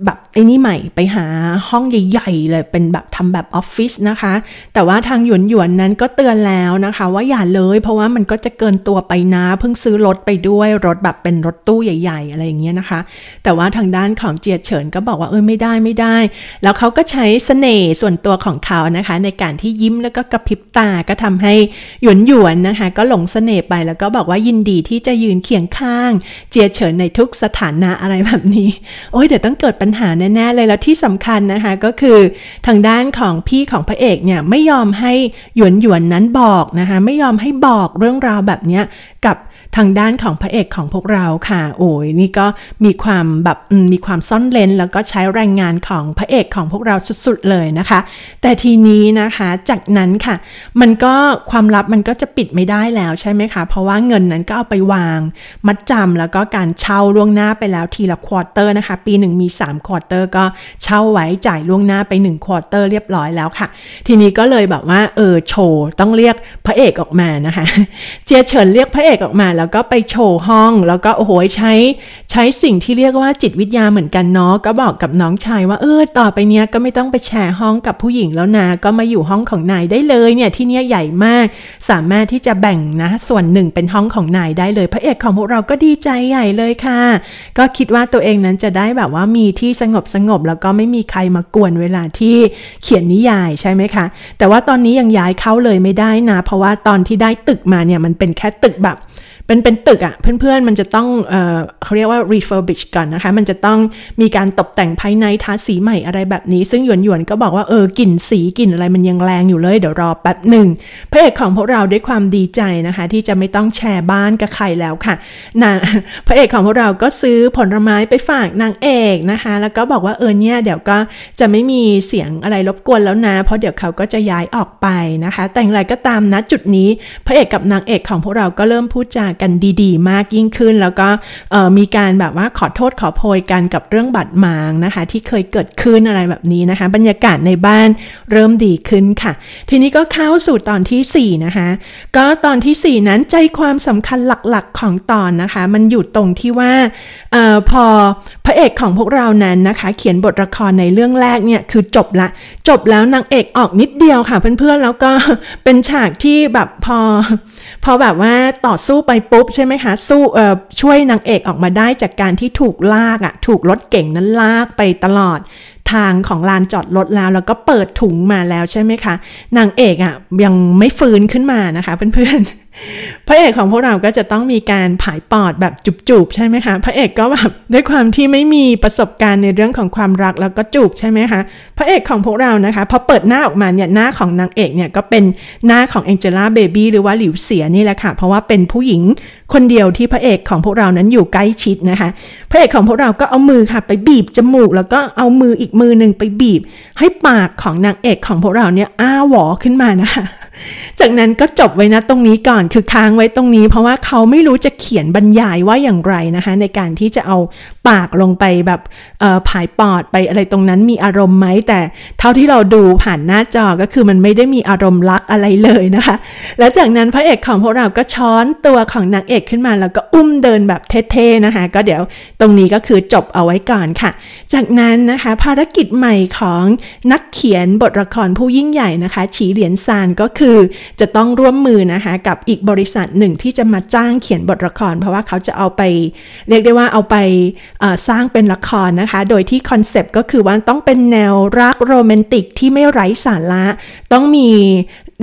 แบบไอ้นี่ใหม่ไปหาห้องใหญ่ๆ เลยเป็นแบบทำแบบออฟฟิศนะคะ แต่ว่าทางหยวนหยวนนั้นก็เตือนแล้วนะคะ ว่าอย่าเลยเพราะว่ามันก็จะเกินตัวไปนะเพิ่งซื้อรถไปด้วยรถแบบเป็นรถตู้ใหญ่ๆอะไรอย่างเงี้ยนะคะ แต่ว่าทางด้านของเจียเฉินก็บอกว่า เออไม่ได้ไม่ได้ แล้วเขาก็ใช้เสน่ห์ส่วนตัวของเขานะคะ ในการที่ยิ้มแล้วก็กระพริบตาก็ทำให้หยวนหยวนนะคะก็หลงเสน่น่ห์ไปแล้วก็บอกว่ายินดีที่จะยืนเคียงข้างเจียเฉินในทุกสถานะอะไรแบบนี้ โอ้ยเดี๋ยวต้องเกิดปัญหาแน่ๆเลยแล้วที่สำคัญนะคะก็คือ ทางด้านของพี่ของพระเอกเนี่ยไม่ยอมให้หยวนหยวนนั้นบอกนะคะไม่ยอมให้บอกเรื่องราวแบบเนี้ยกับทางด้านของพระเอกของพวกเราค่ะ โอ้ยนี่ก็มีความแบบมีความซ่อนเลนแล้วก็ใช้แรงงานของพระเอกของพวกเราสุดๆเลยนะคะ แต่ทีนี้นะคะจากนั้นค่ะมันก็ความลับมันก็จะปิดไม่ได้แล้วใช่ไหมคะ เพราะว่าเงินนั้นก็เอาไปวางมัดจำแล้วก็การเช่าล่วงหน้าไปแล้วทีละควอเตอร์นะคะ ปีหนึ่งมี 3ควอเตอร์ ก็เช่าไว้จ่ายล่วงหน้าไป1ควอเตอร์เรียบร้อยแล้วค่ะ ทีนี้ก็เลยแบบว่าเออโชว์ต้องเรียกพระเอกออกมานะคะเจียเฉินเรียกพระเอกออกมาแล้วแล้วก็ไปโชว์ห้อง แล้วก็โอ้โหใช้ ใช้สิ่งที่เรียกว่าจิตวิทยาเหมือนกันเนาะ ก็บอกกับน้องชายว่าเออต่อไปเนี้ยก็ไม่ต้องไปแชร์ห้องกับผู้หญิงแล้วนะ ก็มาอยู่ห้องของนายได้เลยเนี่ยที่เนี้ยใหญ่มาก สามารถที่จะแบ่งนะ ส่วนหนึ่งเป็นห้องของนายได้เลย พระเอกของพวกเราก็ดีใจใหญ่เลยค่ะ ก็คิดว่าตัวเองนั้นจะได้แบบว่ามีที่สงบสงบแล้วก็ไม่มีใครมากวนเวลาที่เขียนนิยายใช่ไหมคะ แต่ว่าตอนนี้ยังย้ายเข้าเลยไม่ได้นะ เพราะว่าตอนที่ได้ตึกมาเนี่ยมันเป็นแค่ตึกแบบเป็นเป็นตึกอะ่ะเพื่อนๆมันจะต้อง เออเขาเรียกว่า refurbish ก่อนนะคะมันจะต้องมีการตกแต่งภายในทาสีใหม่อะไรแบบนี้ซึ่งหยวนหยวนก็บอกว่าเออกลิ่นสีกลิ่นอะไรมันยังแรงอยู่เลย เดี๋ยวรอแป๊บหนึ่งพระเอกของพวกเราด้วยความดีใจนะคะ ที่จะไม่ต้องแชร์บ้านกับใครแล้วค่ะนะพระเอกของพวกเราก็ซื้อผลไม้ไปฝากนางเอกนะคะแล้วก็บอกว่าเออเนี่ยเดี๋ยวก็จะไม่มีเสียงอะไรรบกวนแล้วนะเพราะเดี๋ยวเขาก็จะย้ายออกไปนะคะ แต่อย่างไรก็ตามนะจุดนี้ พระเอกกับนางเอกของพวกเราก็เริ่มพูดจากันดีๆ มากยิ่งขึ้น แล้วก็มีการแบบว่าขอโทษขอโพยกันกับเรื่องบาดหมางนะคะ ที่เคยเกิดขึ้นอะไรแบบนี้นะคะ บรรยากาศในบ้านเริ่มดีขึ้นค่ะ ทีนี้ก็เข้าสู่ตอนที่4นะคะก็ตอนที่ 4 นั้นใจความสำคัญหลักๆของตอนนะคะ มันอยู่ตรงที่ว่าออพอพระเอกของพวกเรานั้นนะคะ เขียนบทละครในเรื่องแรกเนี่ยคือจบละจบแล้วนางเอกออกนิดเดียวค่ะเพื่อนๆแล้วก็เป็นฉากที่แบบพอพอแบบว่าต่อสู้ไปปุ๊บใช่ไหมคะสู้เออช่วยนางเอกออกมาได้จากการที่ถูกลากอะ่ะถูกรถเก่งนั้นลากไปตลอดทางของลานจอดรถแล้ว แล้วก็เปิดถุงมาแล้วใช่ไหมคะ นางเอกอะ่ะยังไม่ฟื้นขึ้นมานะคะเพื่อนๆพระเอกของพวกเราก็จะต้องมีการผายปอดแบบจูบๆใช่ไหมคะ พระเอกก็แบบด้วยความที่ไม่มีประสบการณ์ในเรื่องของความรักแล้วก็จูบใช่ไหมคะพระเอกของพวกเรานะคะพอเปิดหน้าออกมาเนี่ยหน้าของนางเอกเนี่ยก็เป็นหน้าของแองเจล่าเบบี้หรือว่าหลิวเสียนี่แหละค่ะ เพราะว่าเป็นผู้หญิงคนเดียวที่พระเอกของพวกเรานั้นอยู่ใกล้ชิดนะคะ พระเอกของพวกเราก็เอามือค่ะ ไปบีบจมูกแล้วก็เอามืออีกมือหนึ่งไปบีบ ให้ปากของนางเอกของพวกเราเนี่ยอ้าหวอขึ้นมานะคะจากนั้นก็จบไว้นะตรงนี้ก่อนคือค้างไว้ตรงนี้เพราะว่าเขาไม่รู้จะเขียนบรรยายว่าอย่างไรนะคะในการที่จะเอาปากลงไปแบบผายปอดไปอะไรตรงนั้นมีอารมณ์ไหมแต่เท่าที่เราดูผ่านหน้าจอก็คือมันไม่ได้มีอารมณ์รักอะไรเลยนะคะ แล้วจากนั้นพระเอกของพวกเราก็ช้อนตัวของนางเอกขึ้นมา แล้วก็อุ้มเดินแบบเท่ๆนะคะก็เดี๋ยวตรงนี้ก็คือจบเอาไว้ก่อนค่ะ จากนั้นนะคะภารกิจใหม่ของนักเขียนบทละครผู้ยิ่งใหญ่นะคะ ฉีเหรียญซานก็คือจะต้องร่วมมือนะคะกับอีกบริษัทหนึ่งที่จะมาจ้างเขียนบทละคร เพราะว่าเขาจะเอาไป เรียกได้ว่าเอาไปสร้างเป็นละครนะคะ โดยที่คอนเซปต์ก็คือว่าต้องเป็นแนวรักโรแมนติกที่ไม่ไร้สาระ ต้องมี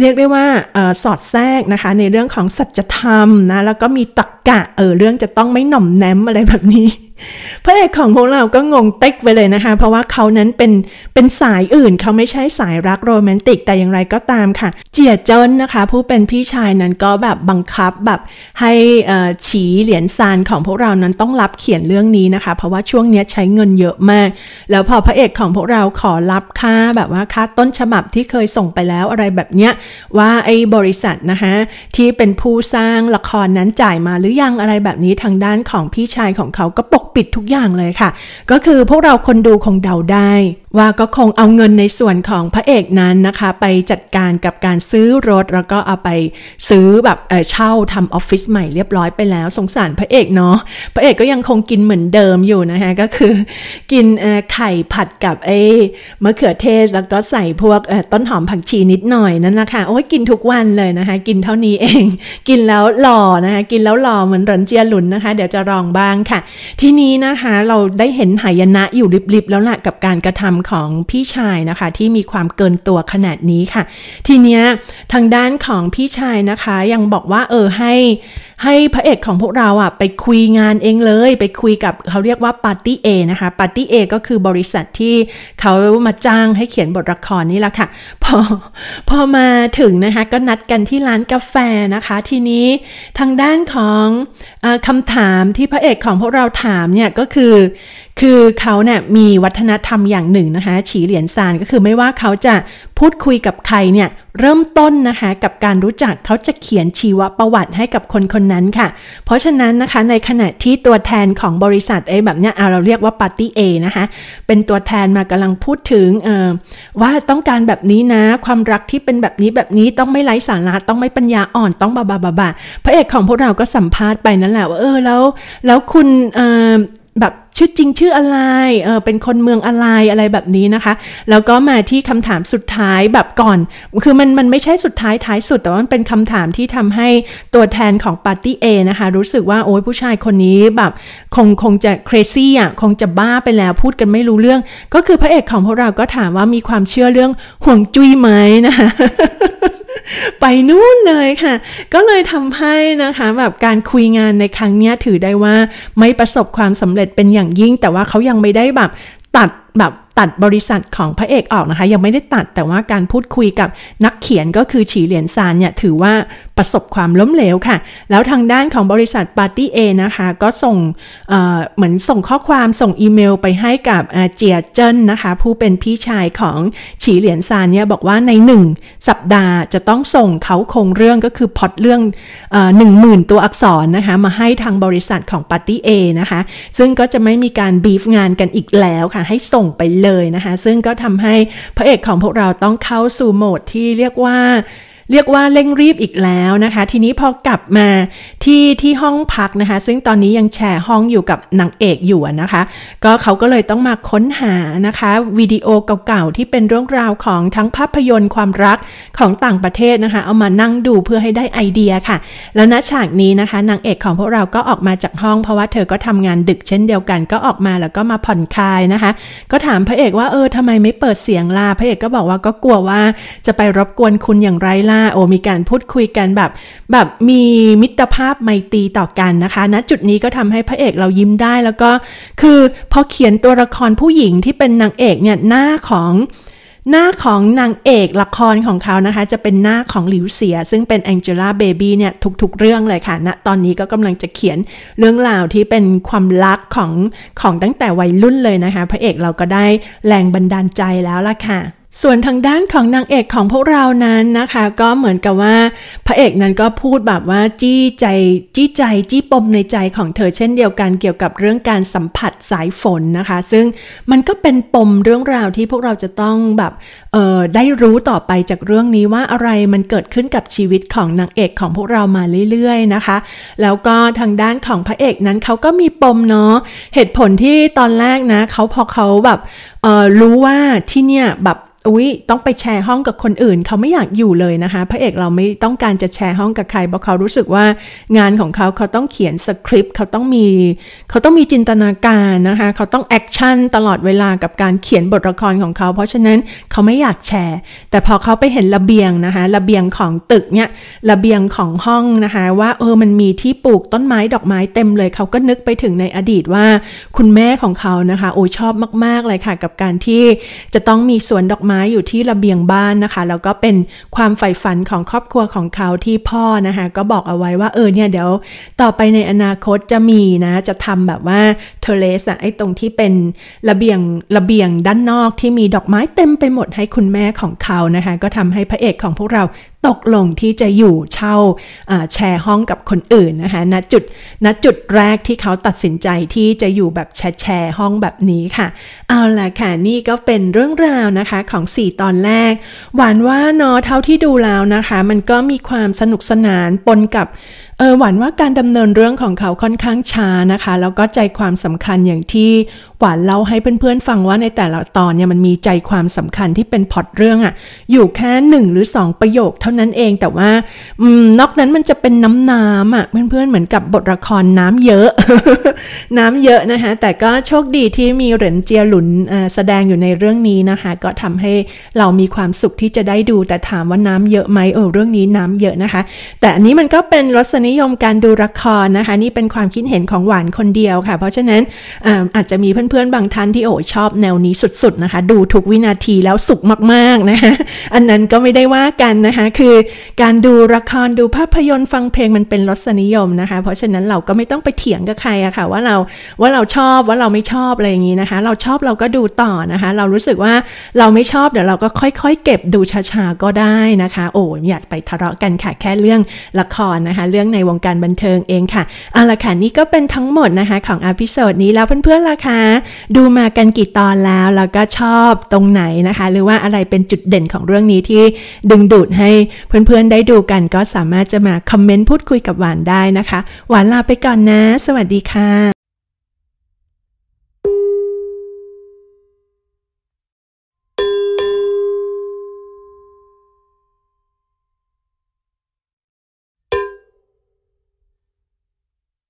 เรียกได้ว่าอสอดแทรกนะคะ ในเรื่องของสัจธรรมนะ แล้วก็มีตรกกะเออเรื่องจะต้องไม่หน่อมแนมอะไรแบบนี้พระเอกของพวกเราก็งงเต็กไปเลยนะคะ เพราะว่าเขานั้นเป็นเป็นสายอื่น เขาไม่ใช่สายรักโรแมนติก แต่อย่างไรก็ตามค่ะ เจียเจิ้นนะคะ ผู้เป็นพี่ชายนั้นก็แบบบังคับแบบให้ฉีเหรียญซานของพวกเรานั้นต้องรับเขียนเรื่องนี้นะคะ เพราะว่าช่วงนี้ใช้เงินเยอะมาก แล้วพอพระเอกของพวกเราขอรับค่าแบบว่าค่าต้นฉบับที่เคยส่งไปแล้วอะไรแบบเนี้ยว่าไอ้บริษัทนะคะที่เป็นผู้สร้างละครนั้นจ่ายมาหรือยังอะไรแบบนี้ทางด้านของพี่ชายของเขาก็ปกิดทุกอย่างเลยค่ะ ก็คือพวกเราคนดูคงเดาได้ว่าก็คงเอาเงินในส่วนของพระเอกนั้นนะคะ ไปจัดการกับการซื้อรถแล้วก็เอาไปซื้อแบบเช่าทำออฟฟิศใหม่เรียบร้อยไปแล้ว สงสารพระเอกเนาะพระเอกก็ยังคงกินเหมือนเดิมอยู่นะคะก็คือ กินไข่ผัดกับไอ้มะเขือเทศแล้วก็ใส่พวกต้นหอมผักชีนิดหน่อยนั่นนะคะโอ้ยกินทุกวันเลยนะคะ กินเท่านี้เองกินแล้วหล่อนะคะกินแล้วหล่อเหมือนรันเจียหลุนนะคะ เดี๋ยวจะลองบ้างค่ะ ทีนี้นะคะเราได้เห็นหายนะอยู่ริบๆแล้วล่ะกับการกระทำาของพี่ชายนะคะที่มีความเกินตัวขนาดนี้ค่ะ ทีเนี้ย ทางด้านของพี่ชายนะคะยังบอกว่า เออ ให้ให้พระเอกของพวกเราอ่ะไปคุยงานเองเลย ไปคุยกับเขาเรียกว่าปาร์ตี้เอนะคะปาร์ตี้เอก็คือบริษัทที่เขามาจ้างให้เขียนบทละครนี่แหละค่ะพอ พอมาถึงนะคะก็นัดกันที่ร้านกาแฟนะคะ ทีนี้ทางด้านของคำถามที่พระเอกของพวกเราถามเนี่ยก็คือคือเขาเนี่ยมีวัฒนธรรมอย่างหนึ่งนะคะฉีเหรียญซานก็คือไม่ว่าเขาจะพูดคุยกับใครเนี่ยเริ่มต้นนะคะกับการรู้จักเขาจะเขียนชีวประวัติให้กับคนคนนั้นค่ะ เพราะฉะนั้นนะคะในขณะที่ตัวแทนของบริษัทไอ้แบบเนี้ยเราเรียกว่าปาร์ตี้เอนะคะเป็นตัวแทนมากำลังพูดถึงเออว่าต้องการแบบนี้นะความรักที่เป็นแบบนี้แบบนี้ต้องไม่ไร้สาระต้องไม่ปัญญาอ่อนต้องบาบาบาบาพระเอกของพวกเราก็สัมภาษณ์ไปนั่นแหละว่าเออแล้วแล้วคุณเออแบบชื่อจริงชื่ออะไร เออเป็นคนเมืองอะไร อะไรแบบนี้นะคะ แล้วก็มาที่คำถามสุดท้ายแบบก่อน คือมันมันไม่ใช่สุดท้ายท้ายสุดแต่ว่ามันเป็นคำถามที่ทำให้ตัวแทนของปาร์ตี้เอนะคะ รู้สึกว่าโอ้ยผู้ชายคนนี้แบบ คงคงจะเครซี่อ่ะคงจะบ้าไปแล้วพูดกันไม่รู้เรื่อง ก็คือพระเอกของพวกเรา ก็ถามว่ามีความเชื่อเรื่องห่วงจุ้ยไหมนะคะไปนู่นเลยค่ะ ก็เลยทำให้นะคะแบบการคุยงานในครั้งนี้ถือได้ว่าไม่ประสบความสำเร็จเป็นอย่างยิ่ง แต่ว่าเขายังไม่ได้แบบตัดแบบตัดบริษัทของพระเอกออกนะคะ ยังไม่ได้ตัดแต่ว่าการพูดคุยกับนักเขียนก็คือฉีเหรียญซานเนี่ย ถือว่าประสบความล้มเหลวค่ะ แล้วทางด้านของบริษัทปาร์ตี้เอนะคะ ก็ส่งเเหมือนส่งข้อความส่งอีเมลไปให้กับเจียเจิ้นนะคะ ผู้เป็นพี่ชายของฉีเหรียญซานเนี่ย บอกว่าใน 1 สัปดาห์จะต้องส่งเขาคงเรื่องก็คือพอดเรื่องหนึ่งหมื่นตัวอักษรนะคะมาให้ทางบริษัทของปาร์ตี้เอนะคะซึ่งก็จะไม่มีการบีฟงานกันอีกแล้วค่ะให้ส่งไปเลยนะคะซึ่งก็ทำให้พระเอกของพวกเราต้องเข้าสู่โหมดที่เรียกว่าเรียกว่าเร่งรีบอีกแล้วนะคะ ทีนี้พอกลับมาที่ที่ห้องพักนะคะ ซึ่งตอนนี้ยังแชร์ห้องอยู่กับนางเอกอยู่นะคะ ก็เขาก็เลยต้องมาค้นหานะคะวิดีโอเก่าๆที่เป็นเรื่องราวของทั้งภาพยนตร์ความรักของต่างประเทศนะคะ เอามานั่งดูเพื่อให้ได้ไอเดียค่ะ แล้วณฉากนี้นะคะนางเอกของพวกเราก็ออกมาจากห้อง เพราะว่าเธอก็ทำงานดึกเช่นเดียวกัน ก็ออกมาแล้วก็มาผ่อนคลายนะคะ ก็ถามพระเอกว่าเออทำไมไม่เปิดเสียงล่ะพระเอกก็บอกว่าก็กลัวว่าจะไปรบกวนคุณอย่างไรล่ะโอ้มีการพูดคุยกันแบบแบบมีมิตรภาพไมตรีต่อกันนะคะณนะจุดนี้ก็ทำให้พระเอกเรายิ้มได้แล้วก็คือ พอเขียนตัวละครผู้หญิงที่เป็นนางเอกเนี่ยหน้าของหน้าของนางเอกละครของเขานะคะ จะเป็นหน้าของหลิวเสียซึ่งเป็นแองเจล่าเบบี้เนี่ยทุกๆเรื่องเลยค่ะณนะตอนนี้ก็กำลังจะเขียนเรื่องราวที่เป็นความรักของ ของตั้งแต่วัยรุ่นเลยนะคะ พระเอกเราก็ได้แรงบันดาลใจแล้วล่ะค่ะส่วนทางด้านของนางเอกของพวกเรานั้นนะคะ ก็เหมือนกับว่าพระเอกนั้นก็พูดแบบว่าจี้ใจจี้ใจจี้ปมในใจของเธอเช่นเดียวกันเกี่ยวกับเรื่องการสัมผัสสายฝนนะคะ ซึ่งมันก็เป็นปมเรื่องราวที่พวกเราจะต้องแบบเออได้รู้ต่อไปจากเรื่องนี้ว่าอะไรมันเกิดขึ้นกับชีวิตของนางเอกของพวกเรามาเรื่อยๆ นะคะ แล้วก็ทางด้านของพระเอกนั้นเขาก็มีปมเนาะเหตุผลที่ตอนแรกนะเขาพอเขาแบบเออรู้ว่าที่เนี่ยแบบอุ้ยต้องไปแชร์ห้องกับคนอื่น เขาไม่อยากอยู่เลยนะคะ พระเอกเราไม่ต้องการจะแชร์ห้องกับใคร เพราะเขารู้สึกว่างานของเขาเขาต้องเขียนสคริปต์เขาต้องมีเขาต้องมีจินตนาการนะคะเขาต้องแอคชั่นตลอดเวลากับการเขียนบทละครของเขาเพราะฉะนั้นเขาไม่อยากแชร์ แต่พอเขาไปเห็นระเบียงนะคะ ระเบียงของตึกเนี่ยระเบียงของห้องนะคะ ว่าเออมันมีที่ปลูกต้นไม้ ดอกไม้เต็มเลยเขาก็นึกไปถึงในอดีตว่า คุณแม่ของเขานะคะโอ้ชอบมากๆเลยค่ะกับการที่จะต้องมีสวนดอกไม้ม้อยู่ที่ระเบียงบ้านนะคะแล้วก็เป็นความใฝ่ฝันของครอบครัวของเขาที่พ่อนะคะก็บอกเอาไว้ว่าเออเนี่ยเดี๋ยว ต่อไปในอนาคตจะมีนะ จะทำแบบว่า เทเลสอะไอตรงที่เป็นระเบียงระเบียงด้านนอกที่มีดอกไม้เต็มไปหมดให้คุณแม่ของเขานะคะก็ทำให้พระเอกของพวกเราตกลงที่จะอยู่เช่าแชร์ห้องกับคนอื่นนะคะณจุดณจุดแรกที่เขาตัดสินใจที่จะอยู่แบบแชร์แชร์ห้องแบบนี้ค่ะเอาละค่ะ นี่ก็เป็นเรื่องราวนะคะของ 4 ตอนแรก หวานว่าเนาะเท่าที่ดูแล้วนะคะ มันก็มีความสนุกสนานปนกับเออหวานว่าการดำเนินเรื่องของเขาค่อนข้างช้านะคะ แล้วก็ใจความสำคัญอย่างที่หวานเล่าให้เพื่อนๆ ฟังว่าในแต่ละตอนเนี่ยมันมีใจความสำคัญที่เป็นพอดเรื่องอะอยู่แค่หนึ่งหรือสองประโยคเท่านั้นเองแต่ว่าอืมนอกนั้นมันจะเป็นน้ำน้ำอะเพื่อนๆเหมือนกับบทละครน้ำเยอะ น้ำเยอะนะคะแต่ก็โชคดีที่มีเหรินเจียหลุนแสดงอยู่ในเรื่องนี้นะคะก็ทำให้เรามีความสุขที่จะได้ดูแต่ถามว่าน้ำเยอะไหมเออเรื่องนี้น้ำเยอะนะคะ แต่อันนี้มันก็เป็นรสนิยมการดูละครนะคะนี่เป็นความคิดเห็นของหวานคนเดียวค่ะ เพราะฉะนั้นอาจจะมีเพื่อนพื่อนๆบางท่านที่โอ้ชอบแนวนี้สุดๆนะคะดูทุกวินาทีแล้วสุขมากๆนะคะอันนั้นก็ไม่ได้ว่ากันนะคะ คือ การดูละครดูภาพยนตร์ฟังเพลงมันเป็นรสนิยมนะคะ เพราะฉะนั้นเราก็ไม่ต้องไปเถียงกับใครอะคะ่ะว่าเราว่าเราชอบว่าเราไม่ชอบอะไรอย่างนี้นะคะ เราชอบเราก็ดูต่อนะคะ เรารู้สึกว่าเราไม่ชอบเดี๋ยวเราก็ค่อยๆ เก็บดูช้าๆก็ได้นะคะ โอ้อยากไปทะเลาะกันค่ะแค่เรื่องละครนะคะเรื่องในวงการบันเทิงเองค่ะเอาละค่ะนี่ก็เป็นทั้งหมดนะคะของอพิโซดนี้แล้วเพื่อนๆล่ะคะดูมากันกี่ตอนแล้ว แล้วก็ชอบตรงไหนนะคะ หรือว่าอะไรเป็นจุดเด่นของเรื่องนี้ที่ดึงดูดให้เพื่อนๆได้ดูกัน ก็สามารถจะมาคอมเมนต์พูดคุยกับหวานได้นะคะ หวานลาไปก่อนนะ สวัสดีค่ะ